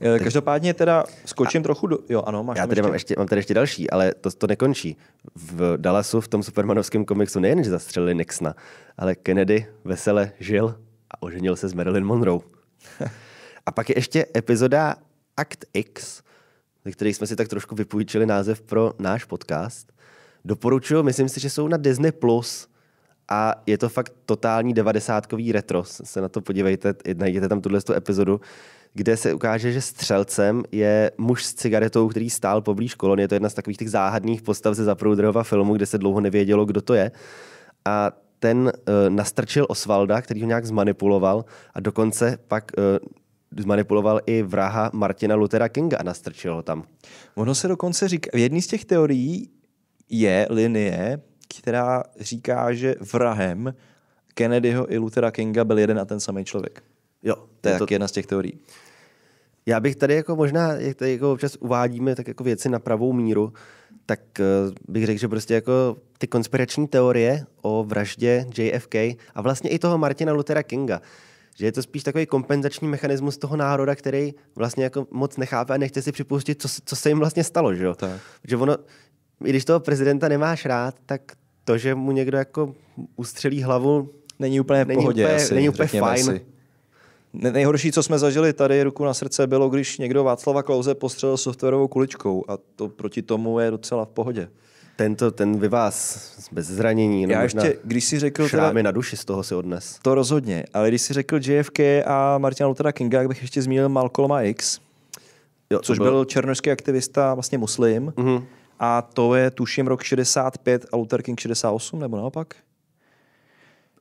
Eh, každopádně teda skočím a, trochu do... Jo, ano, máš já tady ještě? Mám, ještě, mám tady ještě další, ale to, to nekončí. V Dallasu, v tom supermanovském komiksu, nejen, že zastřelili Nixona, ale Kennedy vesele žil a oženil se s Marilyn Monroe. a pak je ještě epizoda Act X, ze kterých jsme si tak trošku vypůjčili název pro náš podcast. Doporučuju, myslím si, že jsou na Disney+. Plus a je to fakt totální devadesátkový retro. Se na to podívejte, najděte tam tuhle epizodu, kde se ukáže, že střelcem je muž s cigaretou, který stál poblíž kolony. Je to jedna z takových těch záhadných postav ze Zaprouderova filmu, kde se dlouho nevědělo, kdo to je. A ten uh, nastrčil Osvalda, který ho nějak zmanipuloval a dokonce pak uh, zmanipuloval i vraha Martina Luthera Kinga a nastrčil ho tam. Ono se dokonce říká, v jedné z těch teorií je linie, která říká, že vrahem Kennedyho i Luthera Kinga byl jeden a ten samý člověk. Jo. To je to... jedna z těch teorií. Já bych tady jako možná, jak tady jako občas uvádíme tak jako věci na pravou míru, tak eh, bych řekl, že prostě jako ty konspirační teorie o vraždě JFK a vlastně i toho Martina Luthera Kinga, že je to spíš takový kompenzační mechanismus toho národa, který vlastně jako moc nechápe a nechce si připustit, co, co se jim vlastně stalo, že jo? Tak. Že ono, i když toho prezidenta nemáš rád, tak to, že mu někdo jako ustřelí hlavu, není úplně v není pohodě. Úplně, asi, není úplně fajn. Asi. Nejhorší, co jsme zažili tady, ruku na srdce, bylo, když někdo Václava Klauze postřelil softwarovou kuličkou a to proti tomu je docela v pohodě. Tento, ten vy vás bez zranění. No Já ještě, když si řekl... Šrámy teda, na duši z toho si odnes. To rozhodně, ale když si řekl JFK a Martina Luthera Kinga, jak bych ještě zmínil Malcolma X, jo, což byl, byl černožský aktivista, vlastně muslim, mm-hmm a to je tuším rok 65 a Luther King 68, nebo naopak?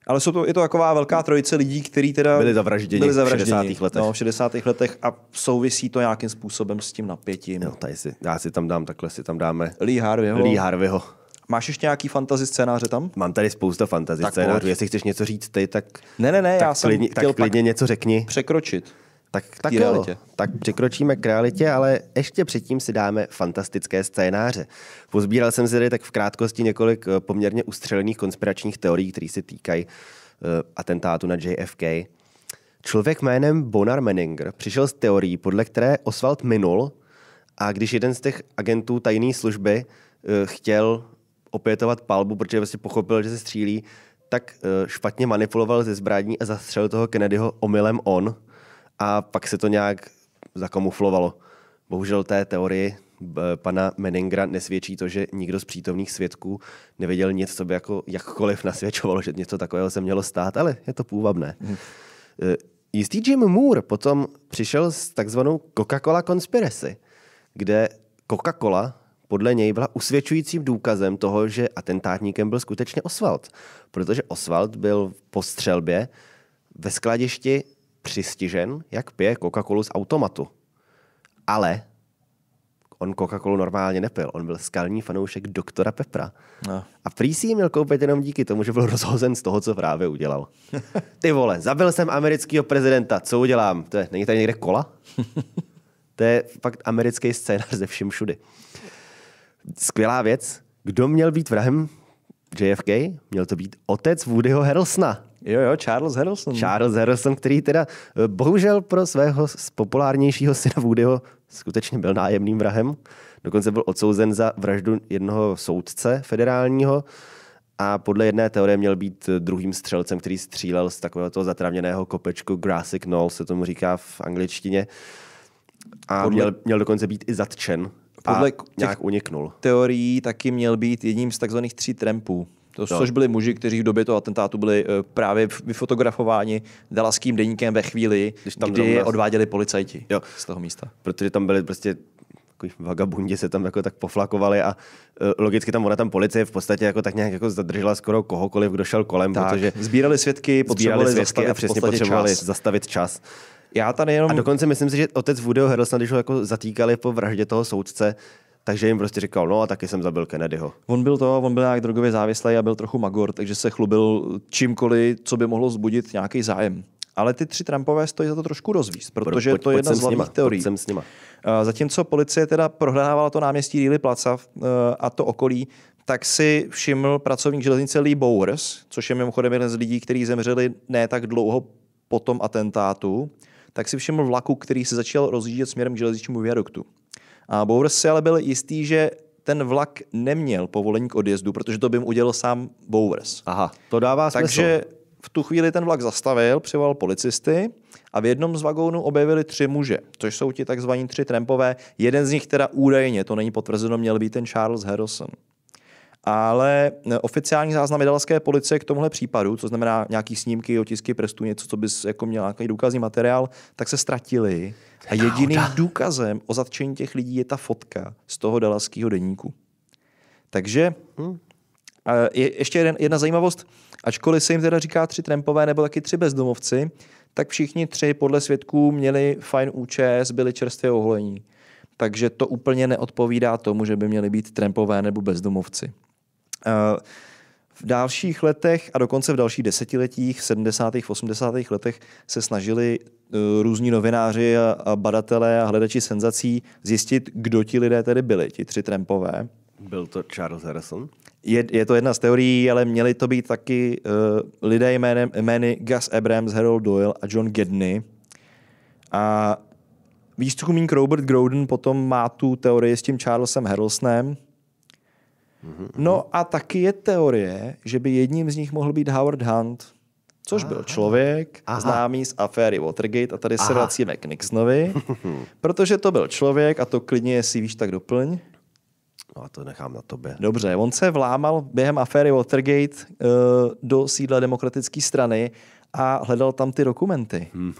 Ale jsou to, je to taková velká trojice lidí, kteří teda byli zavražděni, byli zavražděni v 60. letech. No, v 60. letech a souvisí to nějakým způsobem s tím napětím. No, tady si, já si tam dám, takhle si tam dáme Lee Harveyho. Lee Harveyho. Máš ještě nějaký fantasy scénáře tam? Mám tady spousta fantasy tak scénářů. Pojď. Jestli chceš něco říct ty, tak Ne, ne, ne, tak já klidně, jsem tak klidně něco řekni. Překročit. Tak, tak, realitě. Jo, tak překročíme k realitě, ale ještě předtím si dáme fantastické scénáře. Pozbíral jsem si tady tak v krátkosti několik eh, poměrně ustřelených konspiračních teorií, které se týkají uh, atentátu na JFK. Člověk jménem Bonar Menninger přišel s teorií, podle které Oswald minul a když jeden z těch agentů tajné služby uh, chtěl opětovat palbu, protože vlastně pochopil, že se střílí, tak špatně manipuloval ze zbraní a zastřelil toho Kennedyho omylem on – a pak se to nějak zakamuflovalo. Bohužel té teorii eh, pana Meningra nesvědčí to, že nikdo z přítomných svědků nevěděl nic, co by jako jakkoliv nasvědčovalo, že něco takového se mělo stát, ale je to půvabné. Mhm. Eh, jistý Jim Moore potom přišel s takzvanou Coca-Cola Conspiracy, kde Coca-Cola podle něj byla usvědčujícím důkazem toho, že atentátníkem byl skutečně Oswald. Protože Oswald byl po střelbě ve skladišti přistižen, jak pije Coca-Colu z automatu. Ale on Coca-Colu normálně nepil. On byl skalní fanoušek doktora Pepra. No. A prý si měl koupit jenom díky tomu, že byl rozhozen z toho, co právě udělal. Ty vole, zabil jsem amerického prezidenta, co udělám? To je, není tady někde kola? To je fakt americký scénář ze všem všudy. Skvělá věc. Kdo měl být vrahem JFK? Měl to být otec Woodyho Harrelsona. Jo, jo, Charles Harrelson. Charles Harrelson, který teda eh, bohužel pro svého populárnějšího syna Woodyho skutečně byl nájemným vrahem. Dokonce byl odsouzen za vraždu jednoho soudce federálního a podle jedné teorie měl být eh, druhým střelcem, který střílel z takového toho zatravněného kopečku Grassy Knoll, se tomu říká v angličtině. A podle... měl, měl dokonce být i zatčen podle a nějak uniknul. teorií taky měl být jedním z takzvaných tří trampů, to, no. Což byli muži, kteří v době toho atentátu byli eh, právě vyfotografováni dalaským deníkem ve chvíli, Když tam kdy je odváděli policajti jo. z toho místa. Protože tam byli prostě takový vagabundi se tam jako tak poflakovali a eh, logicky tam ona tam policie v podstatě jako tak nějak jako zadržela skoro kohokoliv, kdo šel kolem, tak, protože sbírali svědky, potřebovali svědky a přesně potřebovali čas. zastavit čas. Já tady jenom... A dokonce myslím si, že otec Woody Harrelson, když ho jako zatýkali po vraždě toho soudce, takže jim prostě říkal, no a taky jsem zabil Kennedyho. On byl to, on byl nějak drogově závislý a byl trochu magor, takže se chlubil čímkoliv, co by mohlo zbudit nějaký zájem. Ale ty tři Trumpové stojí za to trošku rozvíst, protože pojď, to je jedna z hlavních teorií. s nima. Zatímco policie teda prohrávala to náměstí Rýly Placa eh, a to okolí, tak si všiml pracovník železnice Lee Bowers, což je mimochodem jeden z lidí, kteří zemřeli ne tak dlouho po tom atentátu, tak si všiml vlaku, který se začal rozjíždět směrem k železničnímu viaduktu. A Bowers si ale byl jistý, že ten vlak neměl povolení k odjezdu, protože to by mu udělal sám Bowers. Aha, to dává smysl. Takže v tu chvíli ten vlak zastavil, přivolal policisty a v jednom z vagónů objevili tři muže, což jsou ti takzvaní tři trampové. Jeden z nich teda údajně, to není potvrzeno, měl být ten Charles Harrison ale eh, oficiální záznam italské policie k tomuhle případu, co znamená nějaký snímky, otisky prstů, něco, co bys jako měl nějaký důkazní materiál, tak se ztratili. A jediným důkazem o zatčení těch lidí je ta fotka z toho dalaského deníku. Takže hmm. Eh, je, ještě jeden, jedna zajímavost. Ačkoliv se jim teda říká tři trampové nebo taky tři bezdomovci, tak všichni tři podle svědků měli fajn účes, byli čerstvě oholení. Takže to úplně neodpovídá tomu, že by měli být trampové nebo bezdomovci. Eh, v dalších letech a dokonce v dalších desetiletích, v 70. a 80. letech se snažili eh, různí novináři a badatelé a hledači senzací zjistit, kdo ti lidé tedy byli, ti tři trampové. Byl to Charles Harrison? Je, je to jedna z teorií, ale měli to být taky uh, lidé jménem, jmény Gus Abrams, Harold Doyle a John Gedney. A výzkumník Robert Groden potom má tu teorii s tím Charlesem Harrelsonem, No a taky je teorie, že by jedním z nich mohl být Howard Hunt, což Aha. byl člověk Aha. známý z aféry Watergate a tady se vracíme k Nixonovi, protože to byl člověk a to klidně, jestli víš, tak doplň. No a to nechám na tobě. Dobře, on se vlámal během aféry Watergate uh, do sídla demokratické strany a hledal tam ty dokumenty. Hmm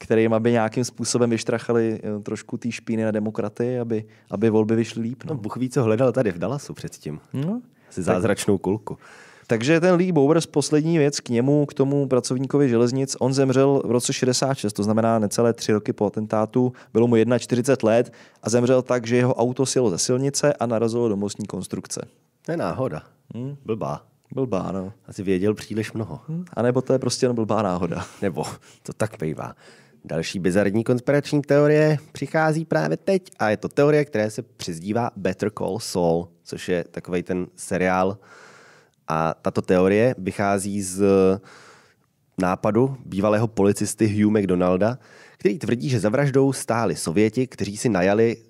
kterým aby nějakým způsobem vyštrachali eh, trošku té špíny na demokraty, aby, aby volby vyšly líp. No. no Bůh ví, co hledal tady v Dallasu předtím. No. Asi zázračnou kulku. Takže ten Lee Bowers, poslední věc k němu, k tomu pracovníkovi železnic, on zemřel v roce 66, to znamená necelé tři roky po atentátu, bylo mu 41 let a zemřel tak, že jeho auto sjelo ze silnice a narazilo do mostní konstrukce. To je náhoda. Hmm? Blbá. Blbá, no. Asi věděl příliš mnoho. Hmm? A nebo to je prostě blbá náhoda. Nebo, to tak bývá. Další bizarní konspirační teorie přichází právě teď a je to teorie, která se přezdívá Better Call Saul, což je takový ten seriál. A tato teorie vychází z nápadu bývalého policisty Hugh McDonalda, který tvrdí, že za vraždou stáli Sověti, kteří si najali uh,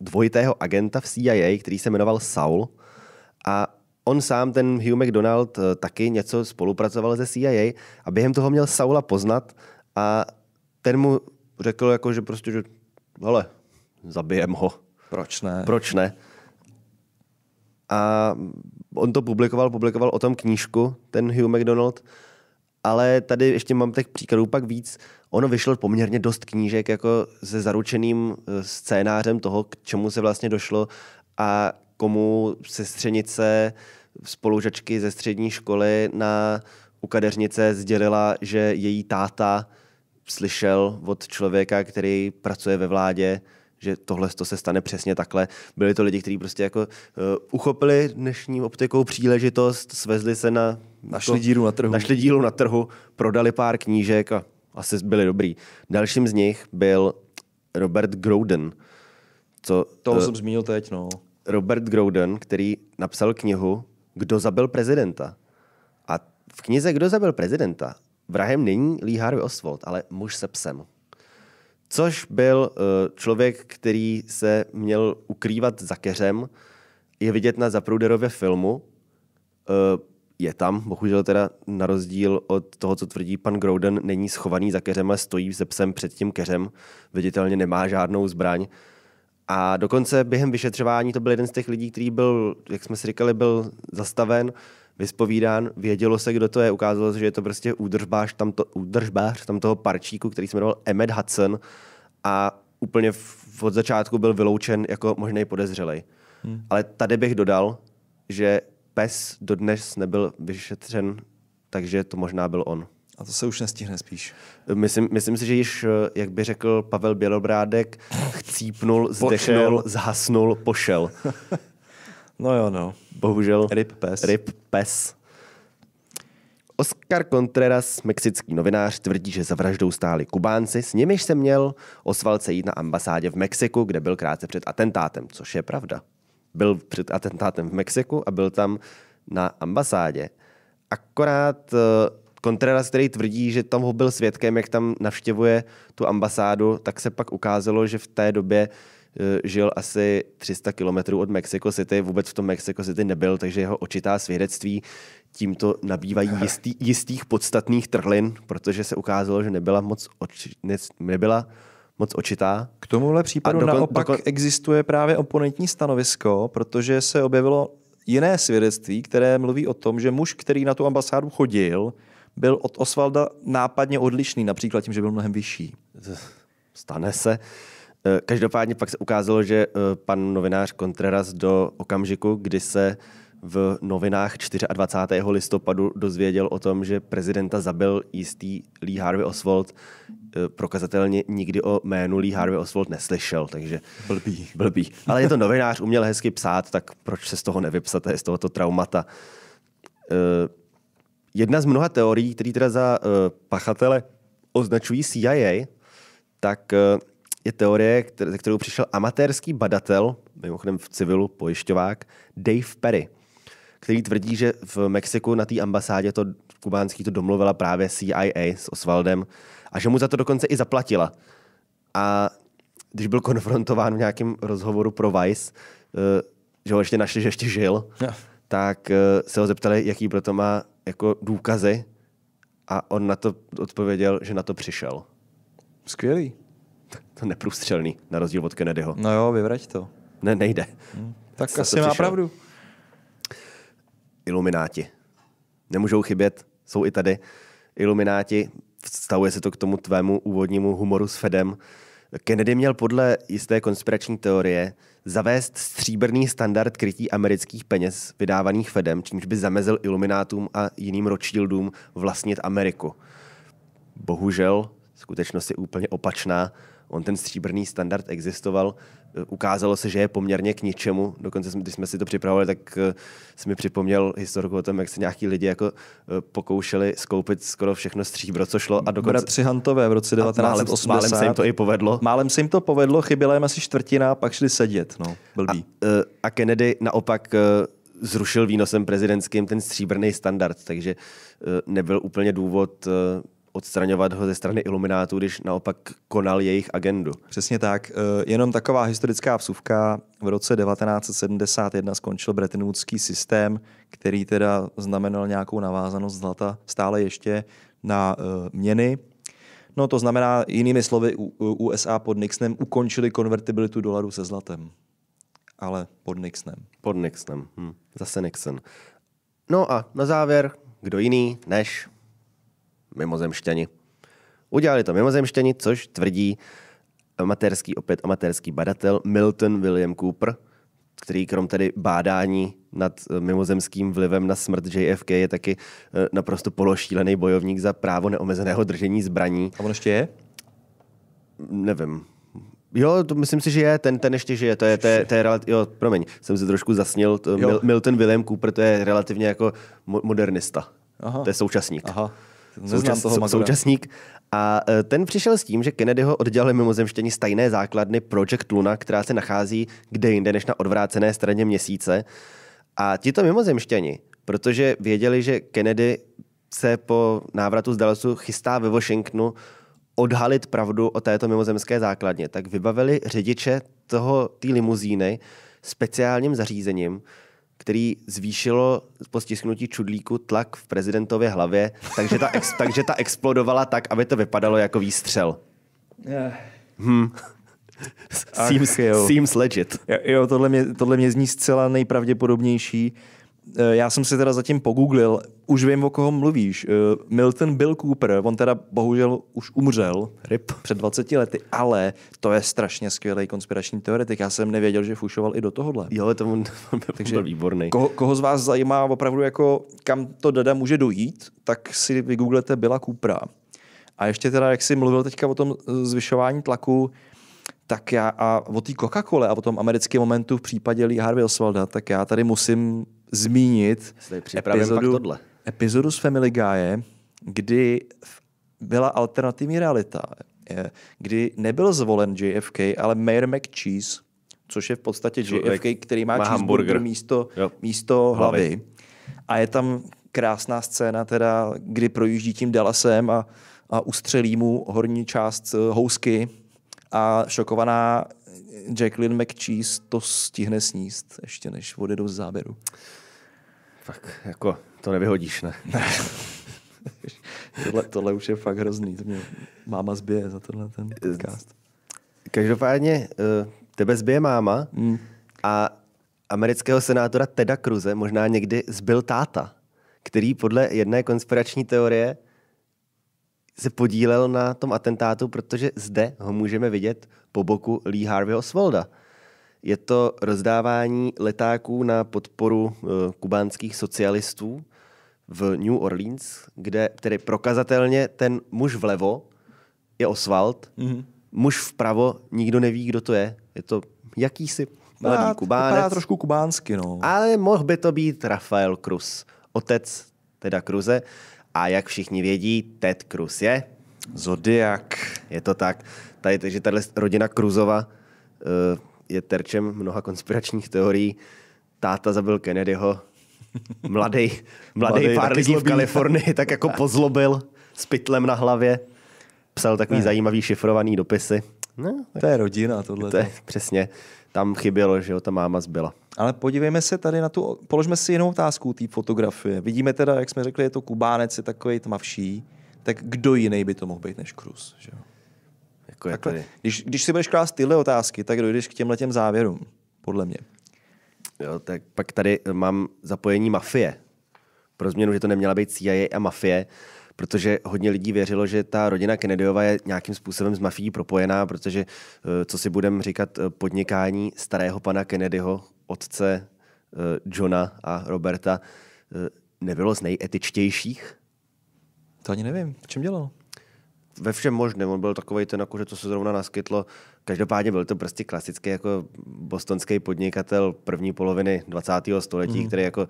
dvojitého agenta v CIA, který se jmenoval Saul. A on sám, ten Hugh McDonald, eh, taky něco spolupracoval ze CIA a během toho měl Saula poznat a ten mu řekl, jako, že prostě, že hele, zabijem ho. Proč ne? Proč ne? A on to publikoval, publikoval o tom knížku, ten Hugh McDonald, ale tady ještě mám těch příkladů pak víc. Ono vyšlo poměrně dost knížek jako se zaručeným eh, scénářem toho, k čemu se vlastně došlo a komu střenice spolužačky ze střední školy na u kadeřnice sdělila, že její táta slyšel od člověka, který pracuje ve vládě, že tohle to se stane přesně takhle. Byli to lidi, kteří prostě jako uh, uchopili dnešním optikou příležitost, svezli se na... Našli to, jako dílu na trhu. Našli dílu na trhu, prodali pár knížek a asi byli dobrý. Dalším z nich byl Robert Groden. Co, to uh, jsem zmínil teď, no. Robert Groden, který napsal knihu Kdo zabil prezidenta. A v knize Kdo zabil prezidenta vrahem není Lee Harvey Oswald, ale muž se psem. Což byl uh, člověk, který se měl ukrývat za keřem, je vidět na Zapruderově filmu, uh, je tam, bohužel teda na rozdíl od toho, co tvrdí pan Groden, není schovaný za keřem, ale stojí se psem před tím keřem, viditelně nemá žádnou zbraň. A dokonce během vyšetřování to byl jeden z těch lidí, který byl, jak jsme si říkali, byl zastaven, vyspovídán, vědělo se, kdo to je, ukázalo se, že je to prostě údržbář, tamto, údržbář tam toho parčíku, který se jmenoval Emmet Hudson a úplně v, od začátku byl vyloučen jako možný podezřelej. Hmm. Ale tady bych dodal, že pes dodnes nebyl vyšetřen, takže to možná byl on. A to se už nestihne spíš. Myslím, myslím si, že již, jak by řekl Pavel Bělobrádek, chcípnul, zdechnul, zhasnul, pošel. no jo, no bohužel. Rip pes. Rip pes. Oscar Contreras, mexický novinář, tvrdí, že za vraždou stáli Kubánci, s nimiž se měl Osvald jít na ambasádě v Mexiku, kde byl krátce před atentátem, což je pravda. Byl před atentátem v Mexiku a byl tam na ambasádě. Akorát eh, Contreras, který tvrdí, že tam ho byl svědkem, jak tam navštěvuje tu ambasádu, tak se pak ukázalo, že v té době uh, Eh, žil asi 300 kilometrů od Mexico City, vůbec v tom Mexico City nebyl, takže jeho očitá svědectví tímto nabývají jistý, jistých podstatných trhlin, protože se ukázalo, že nebyla moc, oči, ne, nebyla moc očitá. K tomuhle případu dokon, naopak dokon... existuje právě oponentní stanovisko, protože se objevilo jiné svědectví, které mluví o tom, že muž, který na tu ambasádu chodil, byl od Osvalda nápadně odlišný, například tím, že byl mnohem vyšší. Stane se. Eh, každopádně pak se ukázalo, že eh, pan novinář Contreras do okamžiku, kdy se v novinách 24. listopadu dozvěděl o tom, že prezidenta zabil jistý Lee Harvey Oswald, eh, prokazatelně nikdy o jménu Lee Harvey Oswald neslyšel, takže blbý. blbý. Ale je to novinář, uměl hezky psát, tak proč se z toho nevypsat, z tohoto traumata. Jedna z mnoha teorií, které teda za pachatele označují CIA, tak je teorie, ze kterou přišel amatérský badatel, mimochodem v civilu pojišťovák, Dave Perry, který tvrdí, že v Mexiku na té ambasádě to kubánský to domluvila právě CIA s Osvaldem a že mu za to dokonce i zaplatila. A když byl konfrontován v nějakém rozhovoru pro Vice, eh, že ho ještě našli, že ještě žil, no. tak eh, se ho zeptali, jaký proto má jako důkazy a on na to odpověděl, že na to přišel. Skvělý to neprůstřelný, na rozdíl od Kennedyho. No jo, vyvrať to. Ne, nejde. Hmm. Tak Jste asi má pravdu. Ilumináti. Nemůžou chybět, jsou i tady. Ilumináti, vztahuje se to k tomu tvému úvodnímu humoru s Fedem. Kennedy měl podle jisté konspirační teorie zavést stříbrný standard krytí amerických peněz vydávaných Fedem, čímž by zamezil iluminátům a jiným ročildům vlastnit Ameriku. Bohužel, skutečnost je úplně opačná On ten stříbrný standard existoval, eh, ukázalo se, že je poměrně k ničemu. Dokonce, když jsme si to připravovali, tak jsem eh, mi připomněl historiku o tom, jak se nějaký lidi jako eh, pokoušeli skoupit skoro všechno stříbro, co šlo. A dokonce... Bratři Hantové v roce 1980. Málem, málem se jim to i povedlo. Málem se jim to povedlo, chyběla jim asi čtvrtina, pak šli sedět. No, blbý. A, a Kennedy naopak zrušil výnosem prezidentským ten stříbrný standard, takže nebyl úplně důvod odstraňovat ho ze strany iluminátů, když naopak konal jejich agendu. Přesně tak. E, jenom taková historická vsuvka. V roce 1971 skončil bretinůdský systém, který teda znamenal nějakou navázanost zlata stále ještě na e, měny. No to znamená, jinými slovy, USA pod Nixonem ukončili konvertibilitu dolaru se zlatem. Ale pod Nixonem. Pod Nixonem. Hm. Zase Nixon. No a na závěr, kdo jiný než mimozemšťani. Udělali to mimozemšťani, což tvrdí amatérský, opět amatérský badatel Milton William Cooper, který krom tedy bádání nad eh, mimozemským vlivem na smrt JFK je taky eh, naprosto pološílený bojovník za právo neomezeného držení zbraní. A on ještě je? Nevím. Jo, to myslím si, že je, ten, ten ještě žije, to je, to je, to je, to je jo, promiň, jsem se trošku zasnil, to, Milton William Cooper, to je relativně jako modernista, Aha. to je současník. Aha neznám toho Magora. Současník. A e, ten přišel s tím, že Kennedyho oddělali mimozemštění z tajné základny Project Luna, která se nachází kde jinde než na odvrácené straně měsíce. A tito mimozemštěni, protože věděli, že Kennedy se po návratu z Dallasu chystá ve Washingtonu odhalit pravdu o této mimozemské základně, tak vybavili řidiče toho té limuzíny speciálním zařízením, který zvýšilo po stisknutí čudlíku tlak v prezidentově hlavě, takže ta, ex, takže ta explodovala tak, aby to vypadalo jako výstřel. Hmm. seems, seems legit. Jo, tohle mě, tohle mě zní zcela nejpravděpodobnější. Eh, já jsem si teda zatím pogooglil, už vím, o koho mluvíš. Eh, Milton Bill Cooper, on teda bohužel už umřel Rip. před 20 lety, ale to je strašně skvělý konspirační teoretik. Já jsem nevěděl, že fušoval i do tohohle. Jo, to on, on byl, Takže byl výborný. Koho, koho, z vás zajímá opravdu, jako kam to dada může dojít, tak si vygooglete Billa Coopera. A ještě teda, jak jsi mluvil teďka o tom eh, zvyšování tlaku, tak já a o té coca cole a o tom americkém momentu v případě Lee Harvey Oswalda, tak já tady musím zmínit epizodu, epizodu s Family Guy, kdy byla alternativní realita, kdy nebyl zvolen JFK, ale Mayor McCheese, což je v podstatě JFK, který má, má cheeseburger místo, místo hlavy. hlavy. A je tam krásná scéna, teda, kdy projíždí tím Dallasem a, a ustřelí mu horní část eh, housky a šokovaná Jacqueline McCheese to stihne sníst, ještě než vody do záběru. Tak jako to nevyhodíš, ne? tohle, tohle už je fakt hrozný. To mě máma zbije za tenhle ten podcast. Každopádně eh, tebe zbije máma hmm. a amerického senátora Teda Kruze možná někdy zbyl táta, který podle jedné konspirační teorie se podílel na tom atentátu, protože zde ho můžeme vidět po boku Lee Harvey Oswalda. Je to rozdávání letáků na podporu eh, kubánských socialistů v New Orleans, kde tedy prokazatelně ten muž vlevo je Oswald, mm-hmm. muž vpravo nikdo neví, kdo to je. Je to jakýsi mladý vypadá, kubánec. Vypadá trošku kubánsky, no. Ale mohl by to být Rafael Cruz, otec teda Cruze. A jak všichni vědí, Ted Cruz je... Zodiak. Je to tak. Tady, takže tahle rodina Cruzova eh, je terčem mnoha konspiračních teorií. Táta zabil Kennedyho, mladý, mladý pár lidí zlobí. v Kalifornii tak jako pozlobil s pytlem na hlavě. Psal takový ne. zajímavý šifrovaný dopisy. No, tak to je rodina tohle. To je, přesně tam chybělo, že jo, ta máma zbyla. Ale podívejme se tady na tu, položme si jinou otázku té fotografie. Vidíme teda, jak jsme řekli, je to Kubánec, je takový tmavší, tak kdo jiný by to mohl být než Cruz, že jo? Jako Takhle, tady. Když, když si budeš klást tyhle otázky, tak dojdeš k těmhle těm závěrům, podle mě. Jo, tak pak tady mám zapojení mafie. Pro změnu, že to neměla být CIA a mafie, protože hodně lidí věřilo, že ta rodina Kennedyova je nějakým způsobem s mafií propojená, protože, eh, co si budeme říkat, eh, podnikání starého pana Kennedyho, otce eh, Johna a Roberta, nebylo z nejetičtějších? To ani nevím. V čem dělal? Ve všem možném. On byl takový ten, jako, že to se zrovna naskytlo. Každopádně byl to prostě klasický jako bostonský podnikatel první poloviny 20. století, mm. který jako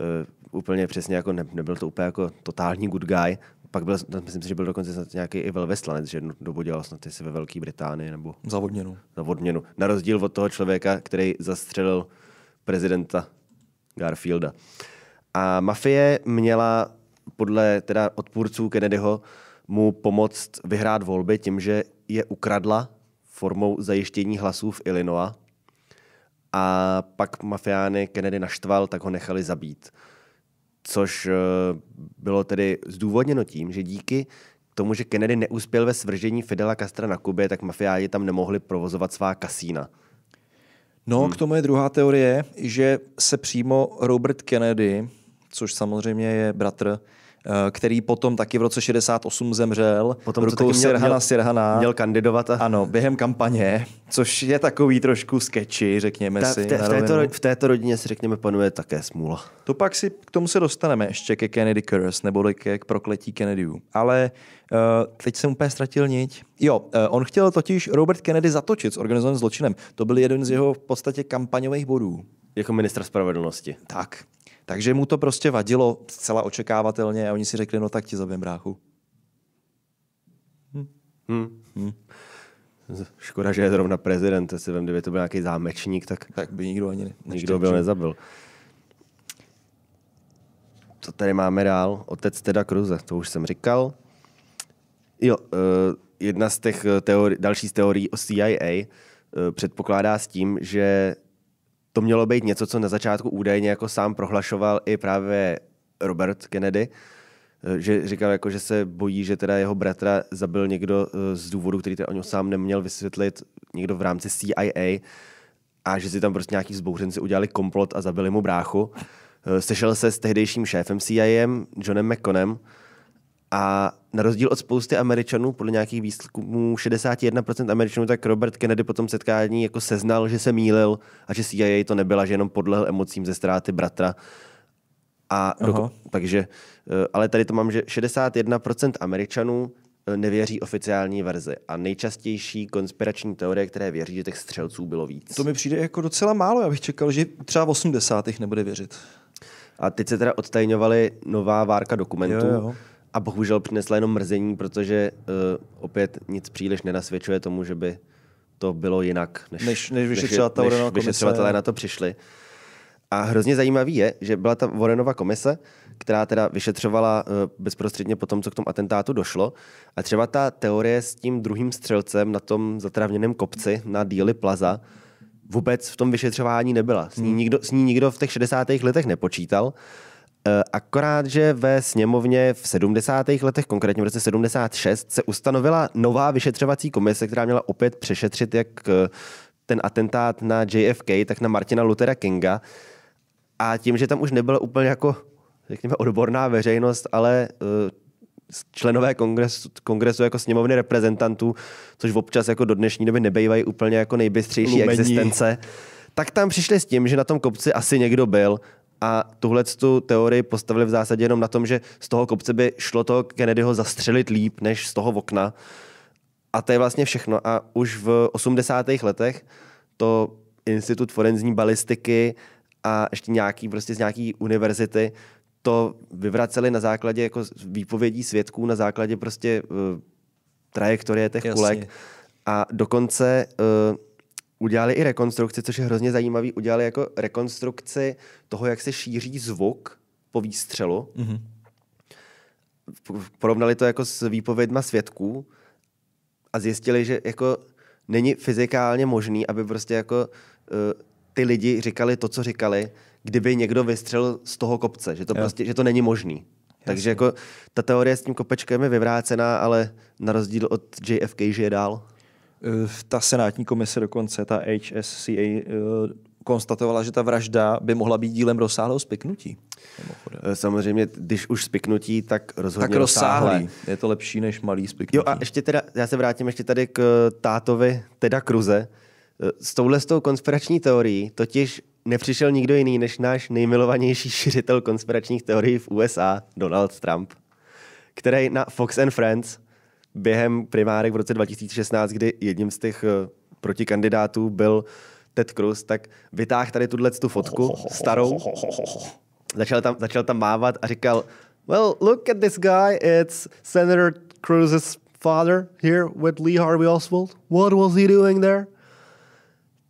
Eh, úplně přesně, jako ne, nebyl to úplně jako totální good guy, pak byl, myslím si, že byl dokonce snad nějaký i velveslanec, že jednu dobu dělal snad jestli ve Velké Británii nebo... Za odměnu. Za odměnu. Na rozdíl od toho člověka, který zastřelil prezidenta Garfielda. A mafie měla podle teda odpůrců Kennedyho mu pomoct vyhrát volby tím, že je ukradla formou zajištění hlasů v Illinois a pak mafiány Kennedy naštval, tak ho nechali zabít. Což eh, bylo tedy zdůvodněno tím, že díky tomu, že Kennedy neuspěl ve svržení Fidela Castra na Kubě, tak mafiáni tam nemohli provozovat svá kasína. No, hmm. k tomu je druhá teorie, že se přímo Robert Kennedy, což samozřejmě je bratr Eh, který potom taky v roce 68 zemřel. Potom rukou Sirhana měl, Sirhana. Měl kandidovat. A... Ano, během kampaně, což je takový trošku sketchy, řekněme Ta, si. V, té, v, této, v této rodině si řekněme panuje také smůla. To pak si k tomu se dostaneme ještě ke Kennedy Curse, nebo ke k prokletí Kennedyů. Ale uh, teď jsem úplně ztratil niť. Jo, uh, on chtěl totiž Robert Kennedy zatočit s organizovaným zločinem. To byl jeden z jeho v podstatě kampaňových bodů. Jako ministra spravedlnosti. Tak. Takže mu to prostě vadilo zcela očekávatelně a oni si řekli, no tak ti zabijem bráchu. Hm. Hm. Hm. Škoda, že je zrovna prezident, jestli vem, kdyby to byl nějaký zámečník, tak, tak by nikdo ani ne, nikdo byl nezabil. Co tady máme dál? Otec teda Kruze, to už jsem říkal. Jo, eh, jedna z těch eh, teori- další z teorií o CIA eh, předpokládá s tím, že to mělo být něco, co na začátku údajně jako sám prohlašoval i právě Robert Kennedy, eh, že říkal, jako, že se bojí, že teda jeho bratra zabil někdo eh, z důvodu, který teda něm sám neměl vysvětlit, někdo v rámci CIA a že si tam prostě nějaký zbouřenci udělali komplot a zabili mu bráchu. Eh, sešel se s tehdejším šéfem CIA, Johnem McConem, a na rozdíl od spousty Američanů, podle nějakých výzkumů 61% Američanů, tak Robert Kennedy potom tom setkání jako seznal, že se mýlil a že CIA to nebyla, že jenom podlehl emocím ze ztráty bratra. A doko- takže, eh, ale tady to mám, že 61% Američanů eh, nevěří oficiální verzi a nejčastější konspirační teorie, které věří, že těch střelců bylo víc. To mi přijde jako docela málo, já bych čekal, že třeba v 80. nebude věřit. A teď se teda odtajňovaly nová várka dokumentů. Jo, jo a bohužel přinesla jenom mrzení, protože uh, opět nic příliš nenasvědčuje tomu, že by to bylo jinak, než, než, než vyšetřovatelé, než, než na to přišli. A hrozně zajímavý je, že byla ta Vorenova komise, která teda vyšetřovala uh, bezprostředně po tom, co k tomu atentátu došlo. A třeba ta teorie s tím druhým střelcem na tom zatravněném kopci na díly Plaza vůbec v tom vyšetřování nebyla. S ní hmm. nikdo, s ní nikdo v těch 60. letech nepočítal. Uh, Eh, akorát, že ve sněmovně v 70. letech, konkrétně v roce 76, se ustanovila nová vyšetřovací komise, která měla opět přešetřit jak eh, ten atentát na JFK, tak na Martina Luthera Kinga. A tím, že tam už nebyla úplně jako, řekněme, odborná veřejnost, ale eh, členové kongresu, kongresu jako sněmovny reprezentantů, což občas jako do dnešní doby nebejvají úplně jako nejbystřejší Lumení. existence, tak tam přišli s tím, že na tom kopci asi někdo byl a tuhle tu teorii postavili v zásadě jenom na tom, že z toho kopce by šlo to Kennedyho zastřelit líp než z toho okna. A to je vlastně všechno. A už v 80. letech to Institut forenzní balistiky a ještě nějaký, prostě z nějaký univerzity to vyvraceli na základě jako výpovědí svědků, na základě prostě uh, trajektorie těch Jasně. kulek. A dokonce uh, udělali i rekonstrukci, což je hrozně zajímavý. Udělali jako rekonstrukci toho, jak se šíří zvuk po výstřelu. Mm-hmm. Porovnali to jako s výpovědma svědků a zjistili, že jako není fyzikálně možný, aby prostě jako uh, ty lidi říkali to, co říkali, kdyby někdo vystřelil z toho kopce, že to, prostě, že to není možný. Jasně. Takže jako ta teorie s tím kopečkem je vyvrácená, ale na rozdíl od JFK je dál. Eh, ta senátní komise dokonce, ta HSCA, eh, konstatovala, že ta vražda by mohla být dílem rozsáhlého spiknutí. Eh, samozřejmě, když už spiknutí, tak rozhodně Tak rozsáhlý. Rozsáhlé. Je to lepší než malý spiknutí. Jo a ještě teda, já se vrátím ještě tady k tátovi Teda Kruze. S touhle s tou konspirační teorií totiž nepřišel nikdo jiný než náš nejmilovanější šiřitel konspiračních teorií v USA, Donald Trump, který na Fox and Friends – během primárek v roce 2016, kdy jedním z těch eh, protikandidátů byl Ted Cruz, tak vytáhl tady tuhle tu fotku starou, začal tam, začal tam mávat a říkal, well, look at this guy, it's Senator Cruz's father here with Lee Harvey Oswald. What was he doing there?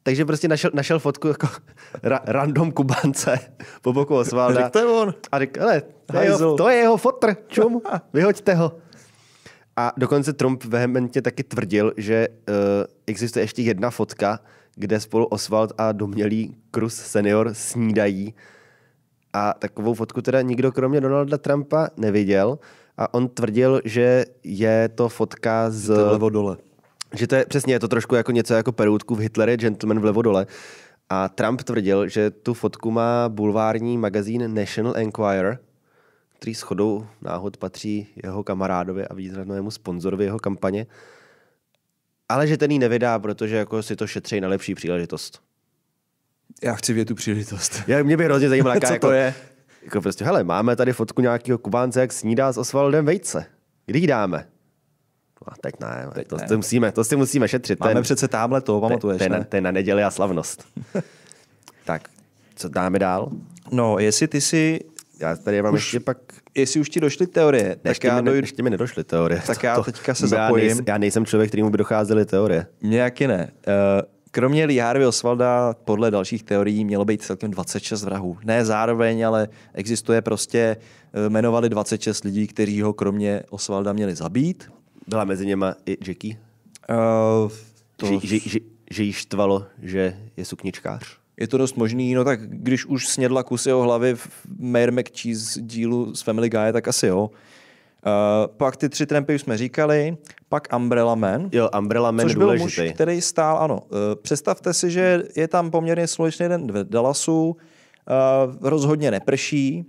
Takže prostě našel, našel fotku jako ra, random kubance po boku Osvalda. to je on. A řekl, ale, to je, jeho, to je jeho fotr, čum, vyhoďte ho. A dokonce Trump vehementně taky tvrdil, že uh, existuje ještě jedna fotka, kde spolu Oswald a domělý Cruz senior snídají. A takovou fotku teda nikdo kromě Donalda Trumpa neviděl. A on tvrdil, že je to fotka z... To dole. Že to je, přesně, je to trošku jako něco jako perutku v Hitleri, gentleman vlevo dole. A Trump tvrdil, že tu fotku má bulvární magazín National Enquirer, který s chodou náhod patří jeho kamarádovi a významnému sponzorovi jeho kampaně, ale že ten ji nevydá, protože jako si to šetří na lepší příležitost. Já chci vědět tu příležitost. Já, mě by hrozně zajímalo, jaká, Co jako, to je? Jako prostě, hele, máme tady fotku nějakého Kubánce, jak snídá s Osvaldem Vejce. Kdy ji dáme? No a teď ne, teď to, ne. To, musíme, to si musíme šetřit. Máme ten, přece támhle to, pamatuješ, ten, ten, ten na neděli a slavnost. tak, co dáme dál? No, jestli ty si já tady mám už, ještě pak... Jestli už ti došly teorie, ne, tak já mi, dojdu... Ještě mi nedošly teorie. Tak to, já teďka se já zapojím. Nejsem, já nejsem člověk, kterýmu by docházely teorie. Nějaký ne. Eh, kromě Lee Harvey Osvalda podle dalších teorií mělo být celkem 26 vrahů. Ne zároveň, ale existuje prostě, eh, jmenovali 26 lidí, kteří ho kromě Osvalda měli zabít. Byla mezi něma i Jackie? Uh, to... že, že, že, že jí štvalo, že je sukničkář? je to dost možný. No tak když už snědla kus jeho hlavy v Mayor McCheese dílu z Family Guy, tak asi jo. Uh, pak ty tři trampy už jsme říkali, pak Umbrella Man. Jo, Umbrella Man což byl důležitý. muž, který stál, ano. Uh, představte si, že je tam poměrně slunečný den v Dallasu, uh, rozhodně neprší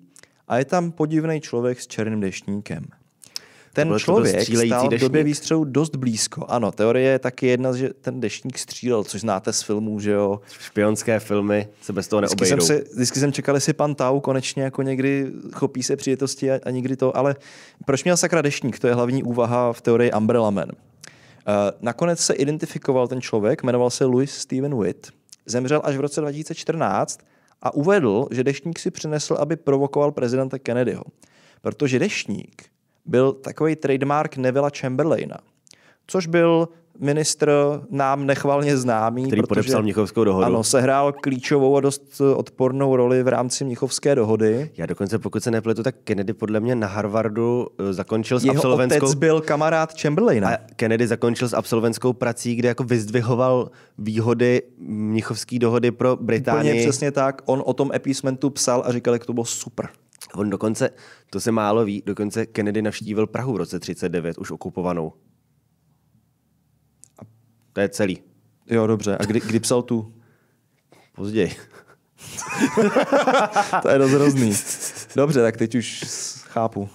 a je tam podivný člověk s černým deštníkem ten to člověk stál v době výstřelu dost blízko. Ano, teorie je taky jedna, že ten dešník střílel, což znáte z filmů, že jo. Špionské filmy se bez toho neobejdou. Vždycky jsem, si, vždycky jsem čekal, jestli pan Tau konečně jako někdy chopí se přijetosti a, a někdy to, ale proč měl sakra dešník? To je hlavní úvaha v teorii Umbrella Man. Uh, nakonec se identifikoval ten člověk, jmenoval se Louis Steven Witt, zemřel až v roce 2014 a uvedl, že deštník si přinesl, aby provokoval prezidenta Kennedyho. Protože deštník byl takový trademark nevila Chamberlaina, což byl ministr nám nechvalně známý. Který protože, podepsal Mnichovskou dohodu. Ano, sehrál klíčovou a dost odpornou roli v rámci Mnichovské dohody. Já dokonce, pokud se nepletu, tak Kennedy podle mě na Harvardu eh, zakončil s Jeho absolventskou... otec byl kamarád Chamberlaina. A Kennedy zakončil s absolventskou prací, kde jako vyzdvihoval výhody Mnichovské dohody pro Británii. Úplně přesně tak. On o tom appeasementu psal a říkal, jak to bylo super. On dokonce, to se málo ví, dokonce Kennedy navštívil Prahu v roce 39, už okupovanou. A to je celý. Jo, dobře. A kdy, kdy psal tu? Později. to je dost hrozný. Dobře, tak teď už chápu.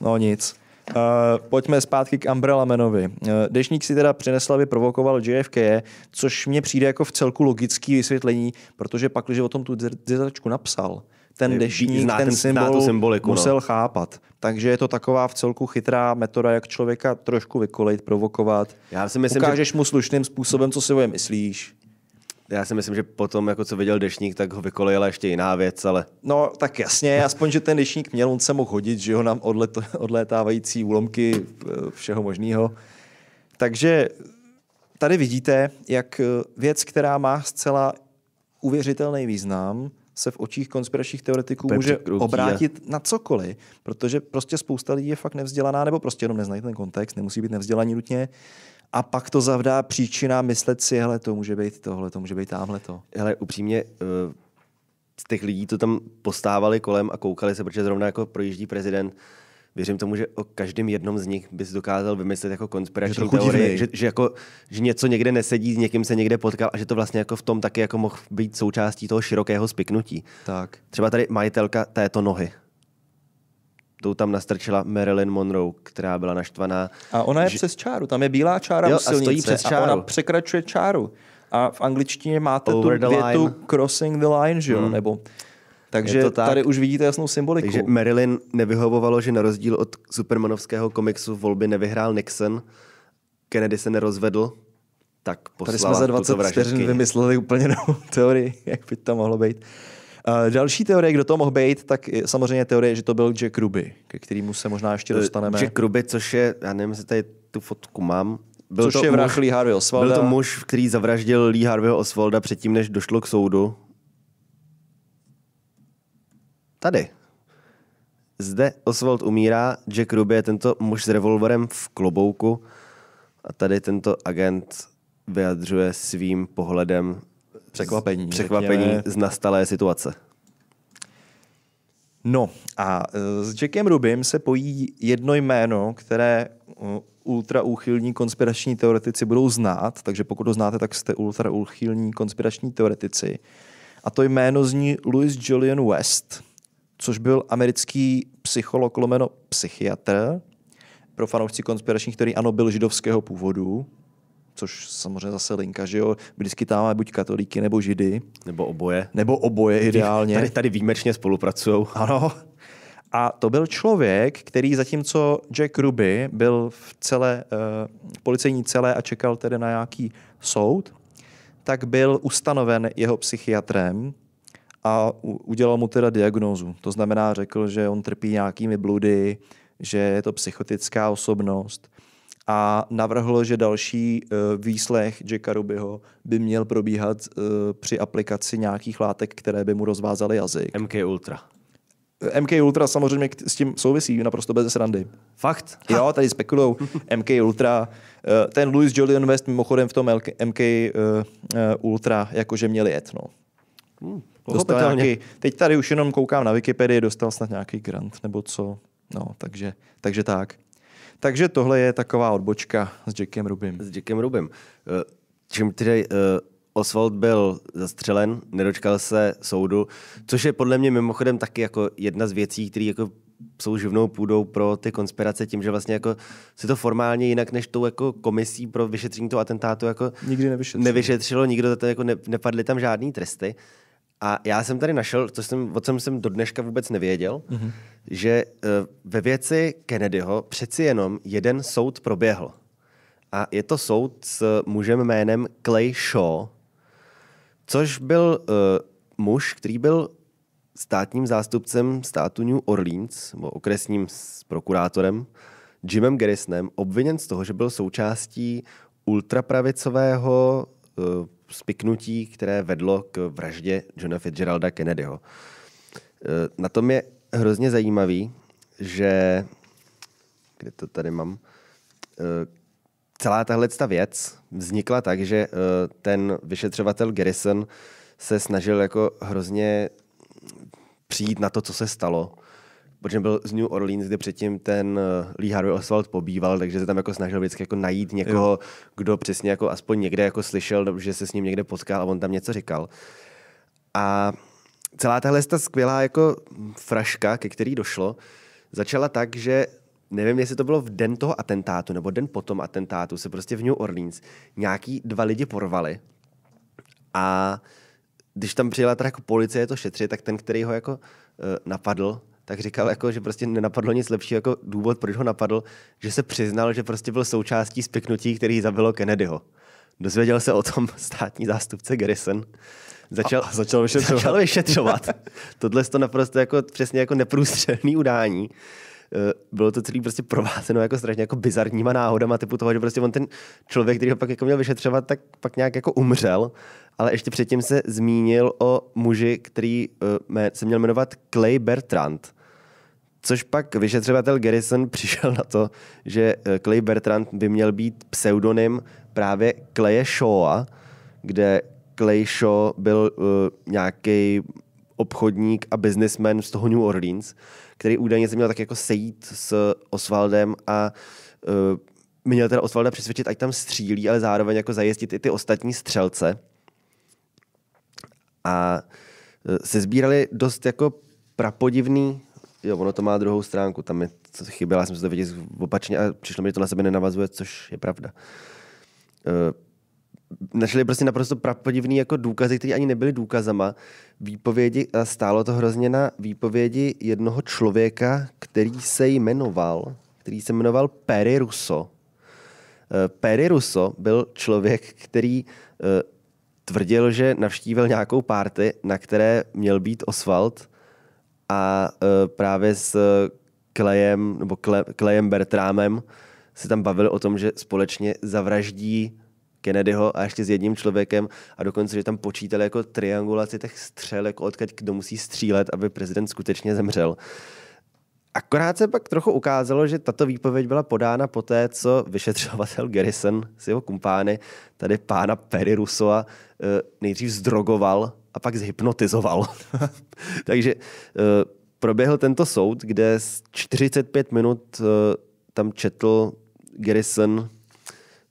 No nic. Uh, pojďme zpátky k Umbrella Manovi. Uh, eh, Dešník si teda přinesl, aby provokoval JFK, což mně přijde jako v celku logické vysvětlení, protože pak, když o tom tu dizertačku napsal, ten dešník, ten, ten symbol symboliku, no. musel no. chápat. Takže je to taková v celku chytrá metoda, jak člověka trošku vykolejt, provokovat. Já si myslím, Ukážeš že... mu slušným způsobem, co si o myslíš. Já si myslím, že potom, jako co viděl dešník, tak ho vykolejila ještě jiná věc, ale... No, tak jasně, aspoň, že ten dešník měl, on se mohl hodit, že ho nám odlet, odlétávající úlomky eh, všeho možného. Takže tady vidíte, jak eh, věc, která má zcela uvěřitelný význam, se v očích konspiračních teoretiků Pepři může krutí, obrátit je. na cokoliv, protože prostě spousta lidí je fakt nevzdělaná, nebo prostě jenom neznají ten kontext, nemusí být nevzdělaní nutně. A pak to zavdá příčina myslet si, hele, to může být tohle, to může být tamhle to. Hele, upřímně, eh, z těch lidí, to tam postávali kolem a koukali se, protože zrovna jako projíždí prezident, věřím tomu, že o každém jednom z nich bys dokázal vymyslet jako konspirační že teorii, že, že, jako, že něco někde nesedí, s někým se někde potkal a že to vlastně jako v tom taky jako mohl být součástí toho širokého spiknutí. Tak. Třeba tady majitelka této nohy tou tam nastrčila Marilyn Monroe, která byla naštvaná. A ona je že... přes čáru, tam je bílá čára jo, u silnice a, stojí přes čáru. a ona překračuje čáru. A v angličtině máte Over tu větu line. crossing the line, že jo? Hmm. Nebo takže tak. tady už vidíte jasnou symboliku. Takže Marilyn nevyhovovalo, že na rozdíl od supermanovského komiksu volby nevyhrál Nixon, Kennedy se nerozvedl, tak poslala Tady jsme za 20 vteřin vymysleli úplně novou teorii, jak by to mohlo být. další teorie, kdo to mohl být, tak je samozřejmě teorie, že to byl Jack Ruby, ke kterému se možná ještě eh, dostaneme. Jack Ruby, což je, já nevím, jestli tady tu fotku mám, byl Což to je vrah Lee Harvey Oswalda. Byl to muž, který zavraždil Lee Harvey Oswalda předtím, než došlo k soudu tady. Zde Oswald umírá, Jack Ruby je tento muž s revolverem v klobouku a tady tento agent vyjadřuje svým pohledem překvapení, z, překvapení z nastalé situace. No a e, s Jackem Rubym se pojí jedno jméno, které e, ultraúchylní konspirační teoretici budou znát, takže pokud ho znáte, tak jste ultraúchylní konspirační teoretici. A to jméno zní Louis Julian West – což byl americký psycholog lomeno psychiatr. Pro fanoušci konspiračních který ano, byl židovského původu, což samozřejmě zase linka, že jo, vždycky tam máme buď katolíky nebo židy. Nebo oboje. Nebo oboje ideálně. Tady, tady výjimečně spolupracují. Ano. A to byl člověk, který zatímco Jack Ruby byl v celé, uh, policejní celé a čekal tedy na nějaký soud, tak byl ustanoven jeho psychiatrem a udělal mu teda diagnózu. To znamená, řekl, že on trpí nějakými bludy, že je to psychotická osobnost a navrhl, že další e, výslech Jacka Rubyho by měl probíhat e, při aplikaci nějakých látek, které by mu rozvázaly jazyk. MK Ultra. E, MK Ultra samozřejmě s tím souvisí naprosto bez srandy. Fakt? Jo, tady spekulou MK Ultra. Ten Louis Julian West mimochodem v tom MK Ultra jakože měl jet. No. Hmm. Dostal nějaký, teď tady už jenom koukám na Wikipedii, dostal snad nějaký grant nebo co. No, takže, takže tak. Takže tohle je taková odbočka s Jackem Rubim. S Jackem Rubim. Eh, čím tedy uh, Oswald byl zastřelen, nedočkal se soudu, což je podle mě mimochodem taky jako jedna z věcí, které jako jsou živnou půdou pro ty konspirace tím, že vlastně jako se to formálně jinak než tou jako komisí pro vyšetření toho atentátu jako Nikdy nevyšetřilo. nevyšetřilo nikdo to jako ne, nepadly tam žádný tresty. A já jsem tady našel, co jsem, o čem jsem do dneška vůbec nevěděl, mm-hmm. že eh, ve věci Kennedyho přeci jenom jeden soud proběhl. A je to soud s mužem jménem Clay Shaw, což byl uh, muž, který byl státním zástupcem státu New Orleans, nebo okresním prokurátorem, Jimem Garrisonem, obviněn z toho, že byl součástí ultrapravicového Eh, spiknutí, které vedlo k vraždě Johna Fitzgeralda Kennedyho. Eh, na tom je hrozně zajímavý, že kde to tady mám, eh, celá tahle věc vznikla tak, že ten vyšetřovatel Garrison se snažil jako hrozně přijít na to, co se stalo protože byl z New Orleans, kde předtím ten eh, Lee Harvey Oswald pobýval, takže se tam jako snažil vždycky jako najít někoho, jo. kdo přesně jako aspoň někde jako slyšel, že se s ním někde potkal a on tam něco říkal. A celá tahle ta skvělá jako fraška, ke který došlo, začala tak, že nevím, jestli to bylo v den toho atentátu nebo den potom atentátu, se prostě v New Orleans nějaký dva lidi porvali a když tam přijela teda jako policie to šetřit, tak ten, který ho jako eh, napadl, tak říkal, jako, že prostě nenapadlo nic lepšího jako důvod, proč ho napadl, že se přiznal, že prostě byl součástí spiknutí, který zabilo Kennedyho. Dozvěděl se o tom státní zástupce Garrison. Začal, a, a začal vyšetřovat. Začal vyšetřovat. Tohle je to naprosto jako, přesně jako neprůstřelný udání. Eh, bylo to celý prostě provázeno jako strašně jako bizarníma náhodama typu toho, že prostě on ten člověk, který ho pak jako měl vyšetřovat, tak pak nějak jako umřel, ale ještě předtím se zmínil o muži, který eh, se měl jmenovat Clay Bertrand. Což pak vyšetřovatel Garrison přišel na to, že eh, Clay Bertrand by měl být pseudonym právě Claye Shawa, kde Clay Shaw byl uh, nějaký obchodník a businessman z toho New Orleans, který údajně se měl tak jako sejít s Osvaldem a uh, měl teda Osvalda přesvědčit, ať tam střílí, ale zároveň jako zajistit i ty ostatní střelce. A uh, se sbírali dost jako prapodivný, jo, ono to má druhou stránku, tam je chyběla, jsem se to viděl opačně a přišlo mi, že to na sebe nenavazuje, což je pravda. Uh, našli prostě naprosto prapodivný jako důkazy, které ani nebyly důkazama. Výpovědi, stálo to hrozně na výpovědi jednoho člověka, který se jmenoval, který se jmenoval Perry Russo. Eh, Perry Russo byl člověk, který eh, tvrdil, že navštívil nějakou párty, na které měl být Oswald a eh, právě s Klejem, nebo Klejem Bertrámem se tam bavili o tom, že společně zavraždí Kennedyho a ještě s jedním člověkem a dokonce, že tam počítali jako triangulaci těch střel, jako odkaď kdo musí střílet, aby prezident skutečně zemřel. Akorát se pak trochu ukázalo, že tato výpověď byla podána poté, co vyšetřovatel Garrison s jeho kumpány, tady pána Perry Russoa, eh, nejdřív zdrogoval a pak zhypnotizoval. Takže eh, proběhl tento soud, kde 45 minut eh, tam četl Garrison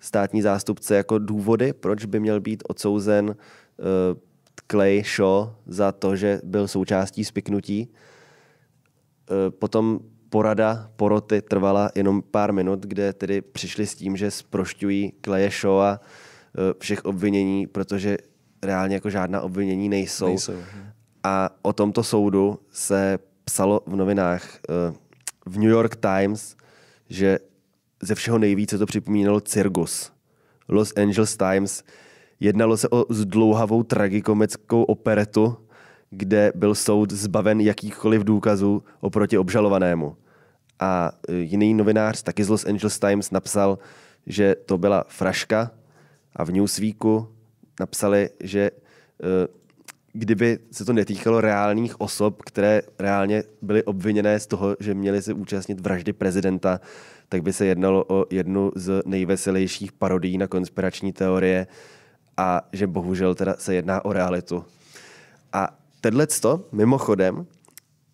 státní zástupce jako důvody, proč by měl být odsouzen uh, Clay Shaw za to, že byl součástí spiknutí. Uh, potom porada poroty trvala jenom pár minut, kde tedy přišli s tím, že sprošťují a uh, všech obvinění, protože reálně jako žádná obvinění nejsou. nejsou. A o tomto soudu se psalo v novinách v New York Times, že ze všeho nejvíce to připomínalo cirkus. Los Angeles Times. Jednalo se o zdlouhavou tragikomickou operetu, kde byl soud zbaven jakýchkoliv důkazů oproti obžalovanému. A e, jiný novinář, taky z Los Angeles Times, napsal, že to byla fraška a v Newsweeku napsali, že e, kdyby se to netýkalo reálných osob, které reálně byly obviněné z toho, že měly se účastnit vraždy prezidenta, tak by se jednalo o jednu z nejveselějších parodií na konspirační teorie a že bohužel teda se jedná o realitu. A tenhle to, mimochodem,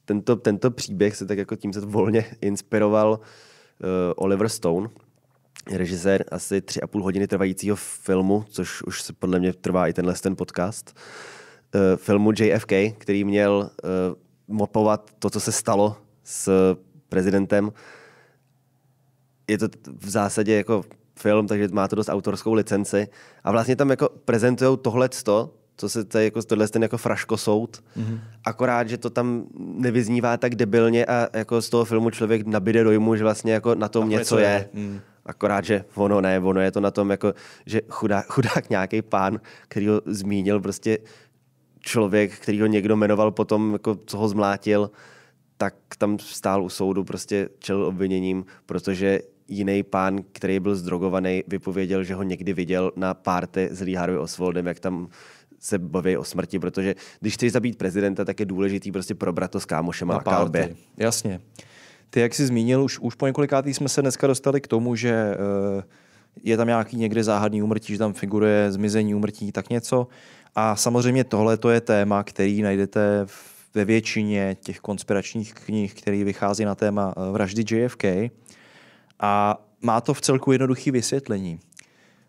tento, tento příběh se tak jako tím se volně inspiroval uh, Oliver Stone, režisér asi tři a půl hodiny trvajícího filmu, což už se podle mě trvá i tenhle ten podcast. Uh, Eh, filmu JFK, který měl eh, mapovat to, co se stalo s prezidentem. Je to v zásadě jako film, takže má to dost autorskou licenci. A vlastně tam jako prezentují tohle co se tady jako tohle ten jako soud, mm-hmm. akorát, že to tam nevyznívá tak debilně a jako z toho filmu člověk nabíde dojmu, že vlastně jako na tom a něco je. je. Mm. Akorát, že ono ne, ono je to na tom jako, že chudá, chudák nějaký pán, který ho zmínil prostě člověk, který ho někdo jmenoval potom, jako, co ho zmlátil, tak tam stál u soudu, prostě čelil obviněním, protože jiný pán, který byl zdrogovaný, vypověděl, že ho někdy viděl na párty s Lee Harvey Oswaldem, jak tam se baví o smrti, protože když chceš zabít prezidenta, tak je důležitý prostě probrat to s kámošem na kalbě. Jasně. Ty, jak jsi zmínil, už, už po několikátý jsme se dneska dostali k tomu, že uh, je tam nějaký někde záhadný úmrtí, že tam figuruje zmizení úmrtí, tak něco. Uh, a samozřejmě tohle to je téma, který najdete ve většině těch konspiračních knih, které vychází na téma eh, vraždy JFK. A má to v celku jednoduché vysvětlení.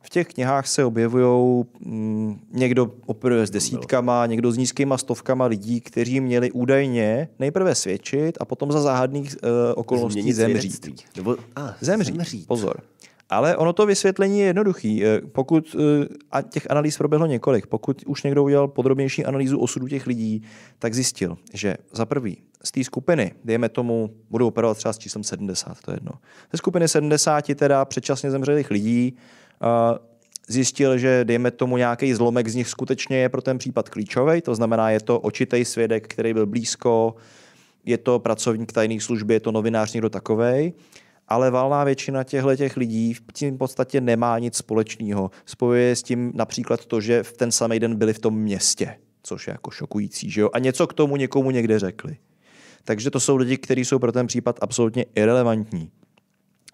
V těch knihách se objevují mm, někdo operuje s desítkama, někdo s nízkýma stovkama lidí, kteří měli údajně nejprve svědčit a potom za záhadných uh, okolností zemřít. Nebo, a, zemřít. Zemřít, pozor. Ale ono to vysvětlení je jednoduché. Eh, pokud, eh, a těch analýz proběhlo několik, pokud už někdo udělal podrobnější analýzu osudu těch lidí, tak zjistil, že za prvý z té skupiny, dejme tomu, budou operovat třeba s číslem 70, to je jedno. Ze skupiny 70 teda předčasně zemřelých lidí eh, zjistil, že dejme tomu nějaký zlomek z nich skutečně je pro ten případ klíčový, to znamená, je to očitý svědek, který byl blízko, je to pracovník tajných služby, je to novinář, někdo takovej ale valná většina těchto těch lidí v tím podstatě nemá nic společného. Spojuje s tím například to, že v ten samý den byli v tom městě, což je jako šokující, že jo? A něco k tomu někomu někde řekli. Takže to jsou lidi, kteří jsou pro ten případ absolutně irrelevantní.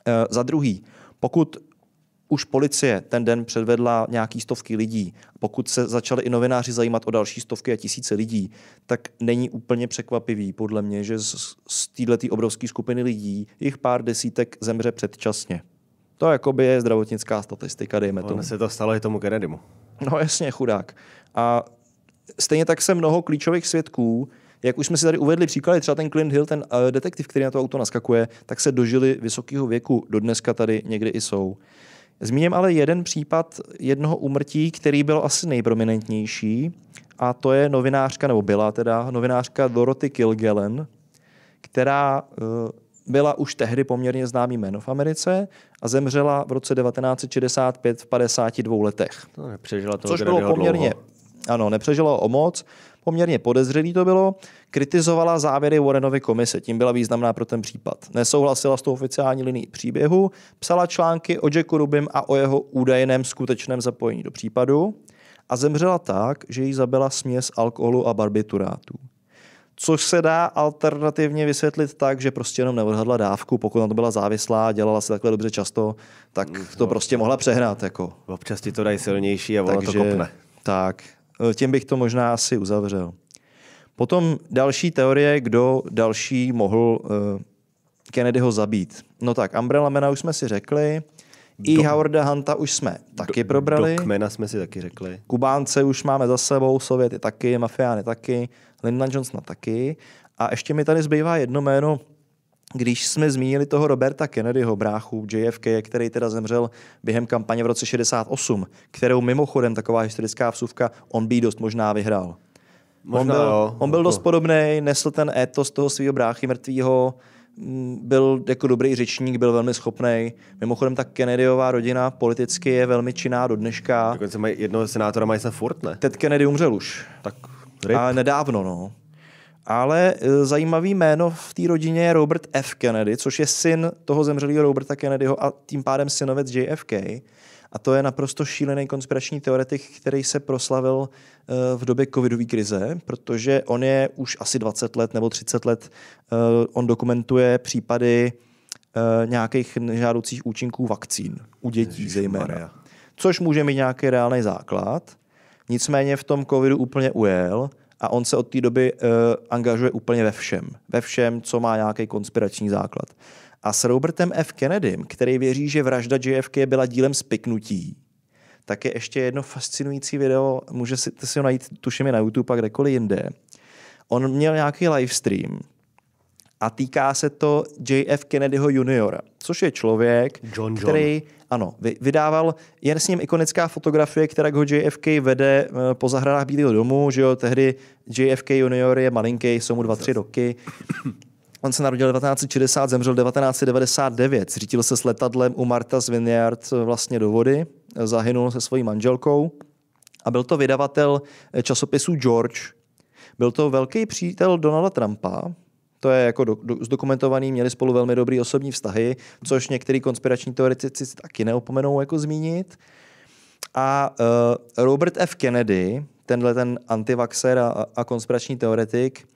E, za druhý, pokud už policie ten den předvedla nějaký stovky lidí. Pokud se začaly i novináři zajímat o další stovky a tisíce lidí, tak není úplně překvapivý podle mě, že z, z této obrovské skupiny lidí jich pár desítek zemře předčasně. To jakoby je zdravotnická statistika, dejme no, tomu. se to stalo i tomu Kennedymu. No jasně, chudák. A stejně tak se mnoho klíčových svědků, jak už jsme si tady uvedli příklady, třeba ten Clint Hill, ten uh, detektiv, který na to auto naskakuje, tak se dožili vysokého věku. Dodneska tady někdy i jsou. Zmíním ale jeden případ jednoho umrtí, který byl asi nejprominentnější, a to je novinářka, nebo byla teda novinářka Dorothy Kilgallen, která eh, byla už tehdy poměrně známý jméno v Americe a zemřela v roce 1965 v 52 letech. To no, nepřežila to což bylo poměrně, dlouho. Ano, nepřežila o moc, poměrně podezřelý to bylo, kritizovala závěry Warrenovy komise, tím byla významná pro ten případ. Nesouhlasila s tou oficiální linií příběhu, psala články o Jacku Rubim a o jeho údajném skutečném zapojení do případu a zemřela tak, že jí zabila směs alkoholu a barbiturátů. Což se dá alternativně vysvětlit tak, že prostě jenom neodhadla dávku, pokud na to byla závislá a dělala se takhle dobře často, tak mm, to no. prostě mohla přehnat. Jako. Občas ti to dají silnější a ona Takže, to kopne. Tak, Eh, tím bych to možná asi uzavřel. Potom další teorie, kdo další mohl eh, Kennedyho zabít. No tak, Umbrella Mena už jsme si řekli, do, i Howarda Hanta už jsme taky do, probrali. Do kmena jsme si taky řekli. Kubánce už máme za sebou, Sověty taky, Mafiány taky, Lyndon Johnson taky. A ještě mi tady zbývá jedno jméno, když jsme zmínili toho Roberta Kennedyho bráchu JFK, který teda zemřel během kampaně v roce 68, kterou mimochodem taková historická vsuvka, on by dost možná vyhrál. Možná, on byl, jo. on byl jako- dost podobný, nesl ten étos toho svého bráchy mrtvého, mm, byl jako dobrý řečník, byl velmi schopný. Mimochodem, ta Kennedyová rodina politicky je velmi činná do dneška. Dokonce mají jednoho senátora mají se furt, ne? Ted Kennedy umřel už. Tak ryb. A nedávno, no. Ale e, zajímavý jméno v té rodině je Robert F. Kennedy, což je syn toho zemřelého Roberta Kennedyho a tím pádem synovec JFK. A to je naprosto šílený konspirační teoretik, který se proslavil e, v době covidové krize, protože on je už asi 20 let nebo 30 let, e, on dokumentuje případy nějakých nežádoucích účinků vakcín u dětí Ježíš zejména. Maria. Což může mít nějaký reálný základ. Nicméně v tom covidu úplně ujel a on se od té doby uh, angažuje úplně ve všem. Ve všem, co má nějaký konspirační základ. A s Robertem F. Kennedym, který věří, že vražda JFK byla dílem spiknutí, tak je ještě jedno fascinující video, můžete si, si ho najít, tuším je na YouTube a kdekoliv jinde. On měl nějaký livestream a týká se to JF Kennedyho juniora, což je člověk, John, John. který John ano, vydával, jen s ním ikonická fotografie, která ho JFK vede eh, po zahradách Bílého domu, že jo, tehdy JFK junior je malinký, jsou mu dva tři roky. On se narodil 1960, zemřel 1999, zřítil se s letadlem u Marta z Vineyard eh, vlastně do vody, eh, zahynul se svojí manželkou a byl to vydavatel časopisu George. Byl to velký přítel Donalda Trumpa, to je jako do, do, zdokumentovaný, měli spolu velmi dobrý osobní vztahy, což některý konspirační teoretici taky neopomenou jako zmínit. A uh, Robert F. Kennedy, tenhle ten antivaxer a, a konspirační teoretik,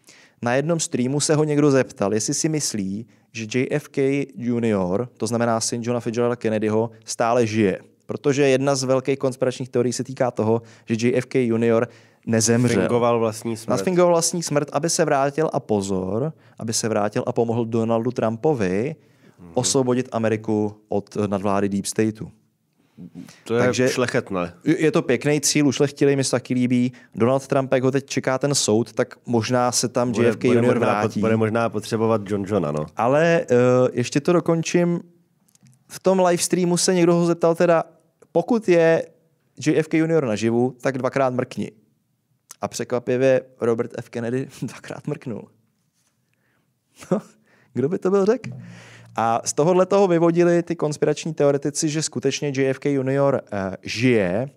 na jednom streamu se ho někdo zeptal, jestli si myslí, že JFK Jr., to znamená syn Johna Fitzgeralda Kennedyho, stále žije. Protože jedna z velkých konspiračních teorií se týká toho, že JFK Jr nezemřel. Nasfingoval vlastní smrt. Nasfingoval vlastní smrt, aby se vrátil a pozor, aby se vrátil a pomohl Donaldu Trumpovi mm-hmm. osvobodit Ameriku od eh, nadvlády Deep Stateu. To je Takže šlechetné. Je to pěkný cíl, ušlechtilý, mi se taky líbí. Donald Trump, jak ho teď čeká ten soud, tak možná se tam bude, JFK bude junior možná, vrátí. Bude možná potřebovat John Johna, no. Ale uh, ještě to dokončím. V tom livestreamu se někdo ho zeptal teda, pokud je JFK junior naživu, tak dvakrát mrkni. A překvapivě Robert F. Kennedy dvakrát mrknul. No, kdo by to byl řek? A z tohohle toho vyvodili ty konspirační teoretici, že skutečně JFK junior eh, žije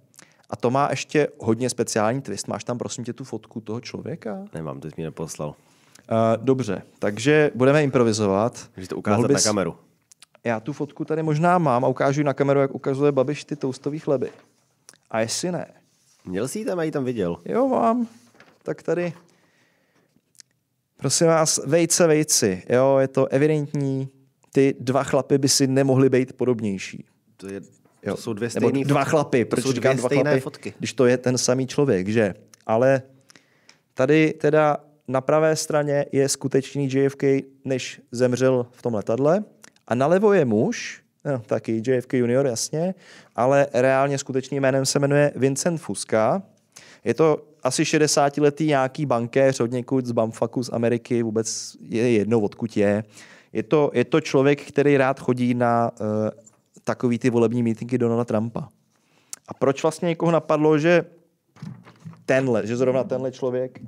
a to má ještě hodně speciální twist. Máš tam prosím tě tu fotku toho člověka? Nemám, To jsi mi neposlal. Uh, dobře, takže budeme improvizovat. Můžeš to ukázat bys... na kameru. Já tu fotku tady možná mám a ukážu na kameru, jak ukazuje Babiš ty toustový chleby. A jestli ne, Měl jsi ji tam, a ji tam viděl. Jo, mám. Tak tady. Prosím vás, vejce, vejci. Jo, je to evidentní. Ty dva chlapy by si nemohli být podobnější. To, je, to jo. jsou dvě stejné fotky. dva chlapy. Proč říkám dva chlapy, fotky. když to je ten samý člověk, že? Ale tady teda na pravé straně je skutečný JFK, než zemřel v tom letadle. A nalevo je muž, No, taky JFK junior, jasně, ale reálně skutečným jménem se jmenuje Vincent Fuska. Je to asi 60-letý nějaký bankéř od někud z Bamfaku z Ameriky, vůbec je jedno, odkud je. Je to, je to člověk, který rád chodí na uh, takový ty volební mítinky Donalda Trumpa. A proč vlastně někoho napadlo, že tenhle, že zrovna tenhle člověk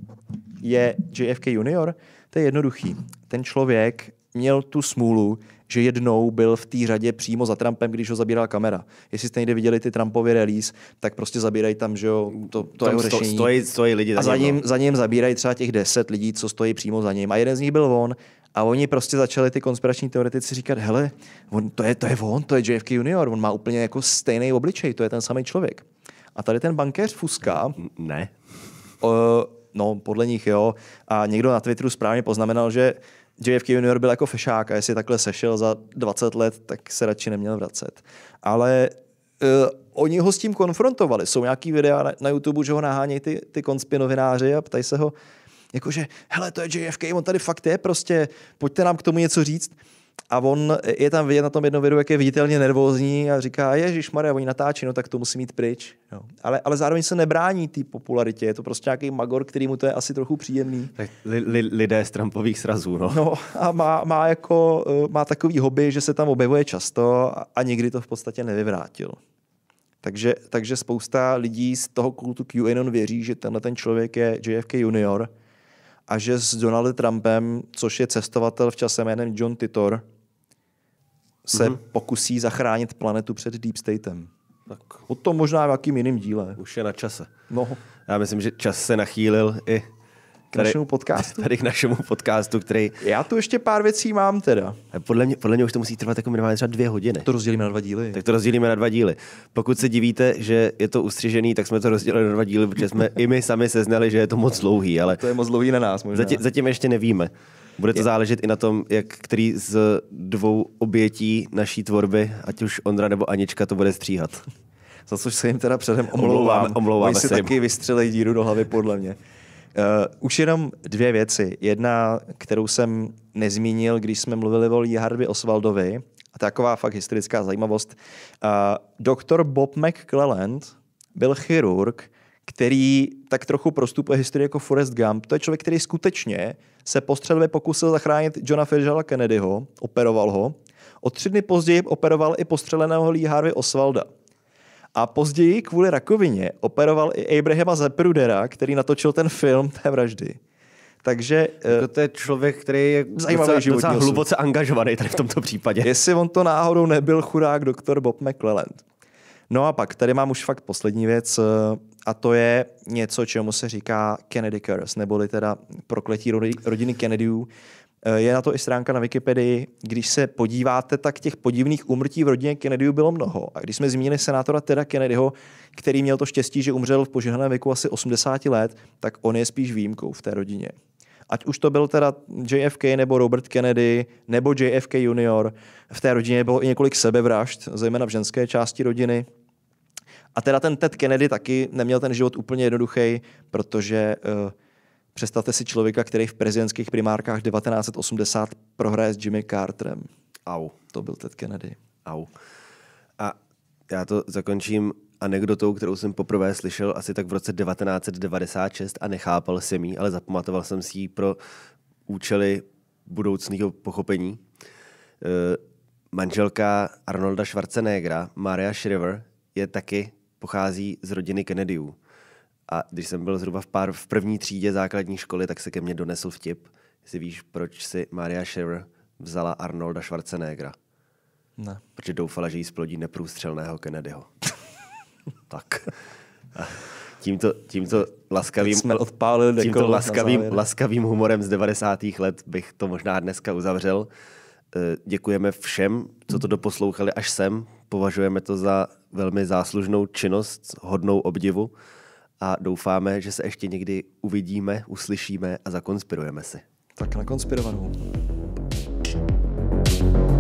je JFK junior? To je jednoduchý. Ten člověk měl tu smůlu, že jednou byl v té řadě přímo za Trumpem, když ho zabírala kamera. Jestli jste někdy viděli ty Trumpovy release, tak prostě zabírají tam, že jo, to, to jeho řešení. Stojí, stojí lidi za a za ním, no. za ním zabírají třeba těch deset lidí, co stojí přímo za ním. A jeden z nich byl on a oni prostě začali ty konspirační teoretici říkat, hele, on, to, je, to je on, to je JFK junior, on má úplně jako stejný obličej, to je ten samý člověk. A tady ten bankéř Fuska... Ne. O, no, podle nich jo. A někdo na Twitteru správně poznamenal, že JFK junior byl jako fešák a jestli takhle sešel za 20 let, tak se radši neměl vracet. Ale uh, oni ho s tím konfrontovali. Jsou nějaký videa na, na YouTube, že ho nahánějí ty, ty konspinovináři a ptají se ho, jakože, hele, to je JFK, on tady fakt je, prostě pojďte nám k tomu něco říct a on je tam vidět na tom jednom videu, jak je viditelně nervózní a říká, Ježíš Maria, oni natáčí, no tak to musí mít pryč. Jo. No. Ale, ale zároveň se nebrání té popularitě, je to prostě nějaký magor, který mu to je asi trochu příjemný. Tak li, li, lidé z Trumpových srazů, no. no a má, má, jako, eh, má takový hobby, že se tam objevuje často a nikdy to v podstatě nevyvrátil. Takže, takže spousta lidí z toho kultu QAnon věří, že tenhle ten člověk je JFK junior – a že s Donaldem Trumpem, což je cestovatel v čase jménem John Titor, se mm-hmm. pokusí zachránit planetu před Deep Statem. Tak. O tom možná v jakým jiným díle. Už je na čase. No. Já myslím, že čas se nachýlil i k tady, našemu podcastu. Tady k našemu podcastu, který... Já tu ještě pár věcí mám teda. Eh, podle mě, podle mě už to musí trvat jako minimálně třeba dvě hodiny. To rozdělíme na dva díly. Tak to rozdělíme na dva díly. Pokud se divíte, že je to ustřižený, tak jsme to rozdělili na dva díly, protože jsme i my sami seznali, že je to moc dlouhý. Ale to je moc dlouhý na nás možná. Zatím, zatím ještě nevíme. Bude to záležet i na tom, jak který z dvou obětí naší tvorby, ať už Ondra nebo Anička, to bude stříhat za což se jim teda předem omlouvám. Omlouváme, omlouváme si taky vystřelej díru do hlavy, podle mě. Eh, už jenom dvě věci. Jedna, kterou jsem nezmínil, když jsme mluvili o Lee Harvey Oswaldovi, a taková fakt historická zajímavost. Uh, doktor Bob McClelland byl chirurg, který tak trochu prostupuje historii jako Forrest Gump. To je člověk, který skutečně se po střelbě pokusil zachránit Johna Fitzgeralda Kennedyho, operoval ho. O tři dny později operoval i postřeleného Lee Harvey Oswalda. A později kvůli rakovině operoval i Abrahama Zeprudera, který natočil ten film té vraždy. Takže... Eh, jako to je člověk, který je docela, docela hluboce angažovaný tady v tomto případě. Jestli on to náhodou nebyl chudák doktor Bob McClelland. No a pak tady mám už fakt poslední věc eh, a to je něco, čemu se říká Kennedy Curse, neboli teda prokletí rodiny Kennedyů. Eh, je na to i stránka na Wikipedii. Když se podíváte, tak těch podivných úmrtí v rodině Kennedyů bylo mnoho. A když jsme zmínili senátora Teda Kennedyho, který měl to štěstí, že umřel v požehnaném věku asi 80 let, tak on je spíš výjimkou v té rodině. Ať už to byl teda JFK nebo Robert Kennedy nebo JFK junior, v té rodině bylo i několik sebevražd, zejména v ženské části rodiny. A teda ten Ted Kennedy taky neměl ten život úplně jednoduchý, protože uh, Představte si člověka, který v prezidentských primárkách 1980 prohraje s Jimmy Carterem. Au. To byl Ted Kennedy. Au. A já to zakončím anekdotou, kterou jsem poprvé slyšel asi tak v roce 1996 a nechápal jsem ji, ale zapamatoval jsem si ji pro účely budoucného pochopení. Eh, manželka Arnolda Schwarzeneggera, Maria Shriver, je taky pochází z rodiny Kennedyů. A když jsem byl zhruba v, pár, v první třídě základní školy, tak se ke mně donesl vtip, jestli víš, proč si Maria Schiller vzala Arnolda Schwarzeneggera. Ne. Protože doufala, že jí splodí neprůstřelného Kennedyho. tak. A tímto, tímto laskavým, jsme odpálili tímto laskavým, laskavým humorem z 90. let bych to možná dneska uzavřel. Eh, děkujeme všem, co to doposlouchali až sem. Považujeme to za velmi záslužnou činnost, hodnou obdivu a doufáme, že se ještě někdy uvidíme, uslyšíme a zakonspirujeme si. Tak na konspirovanou. thank you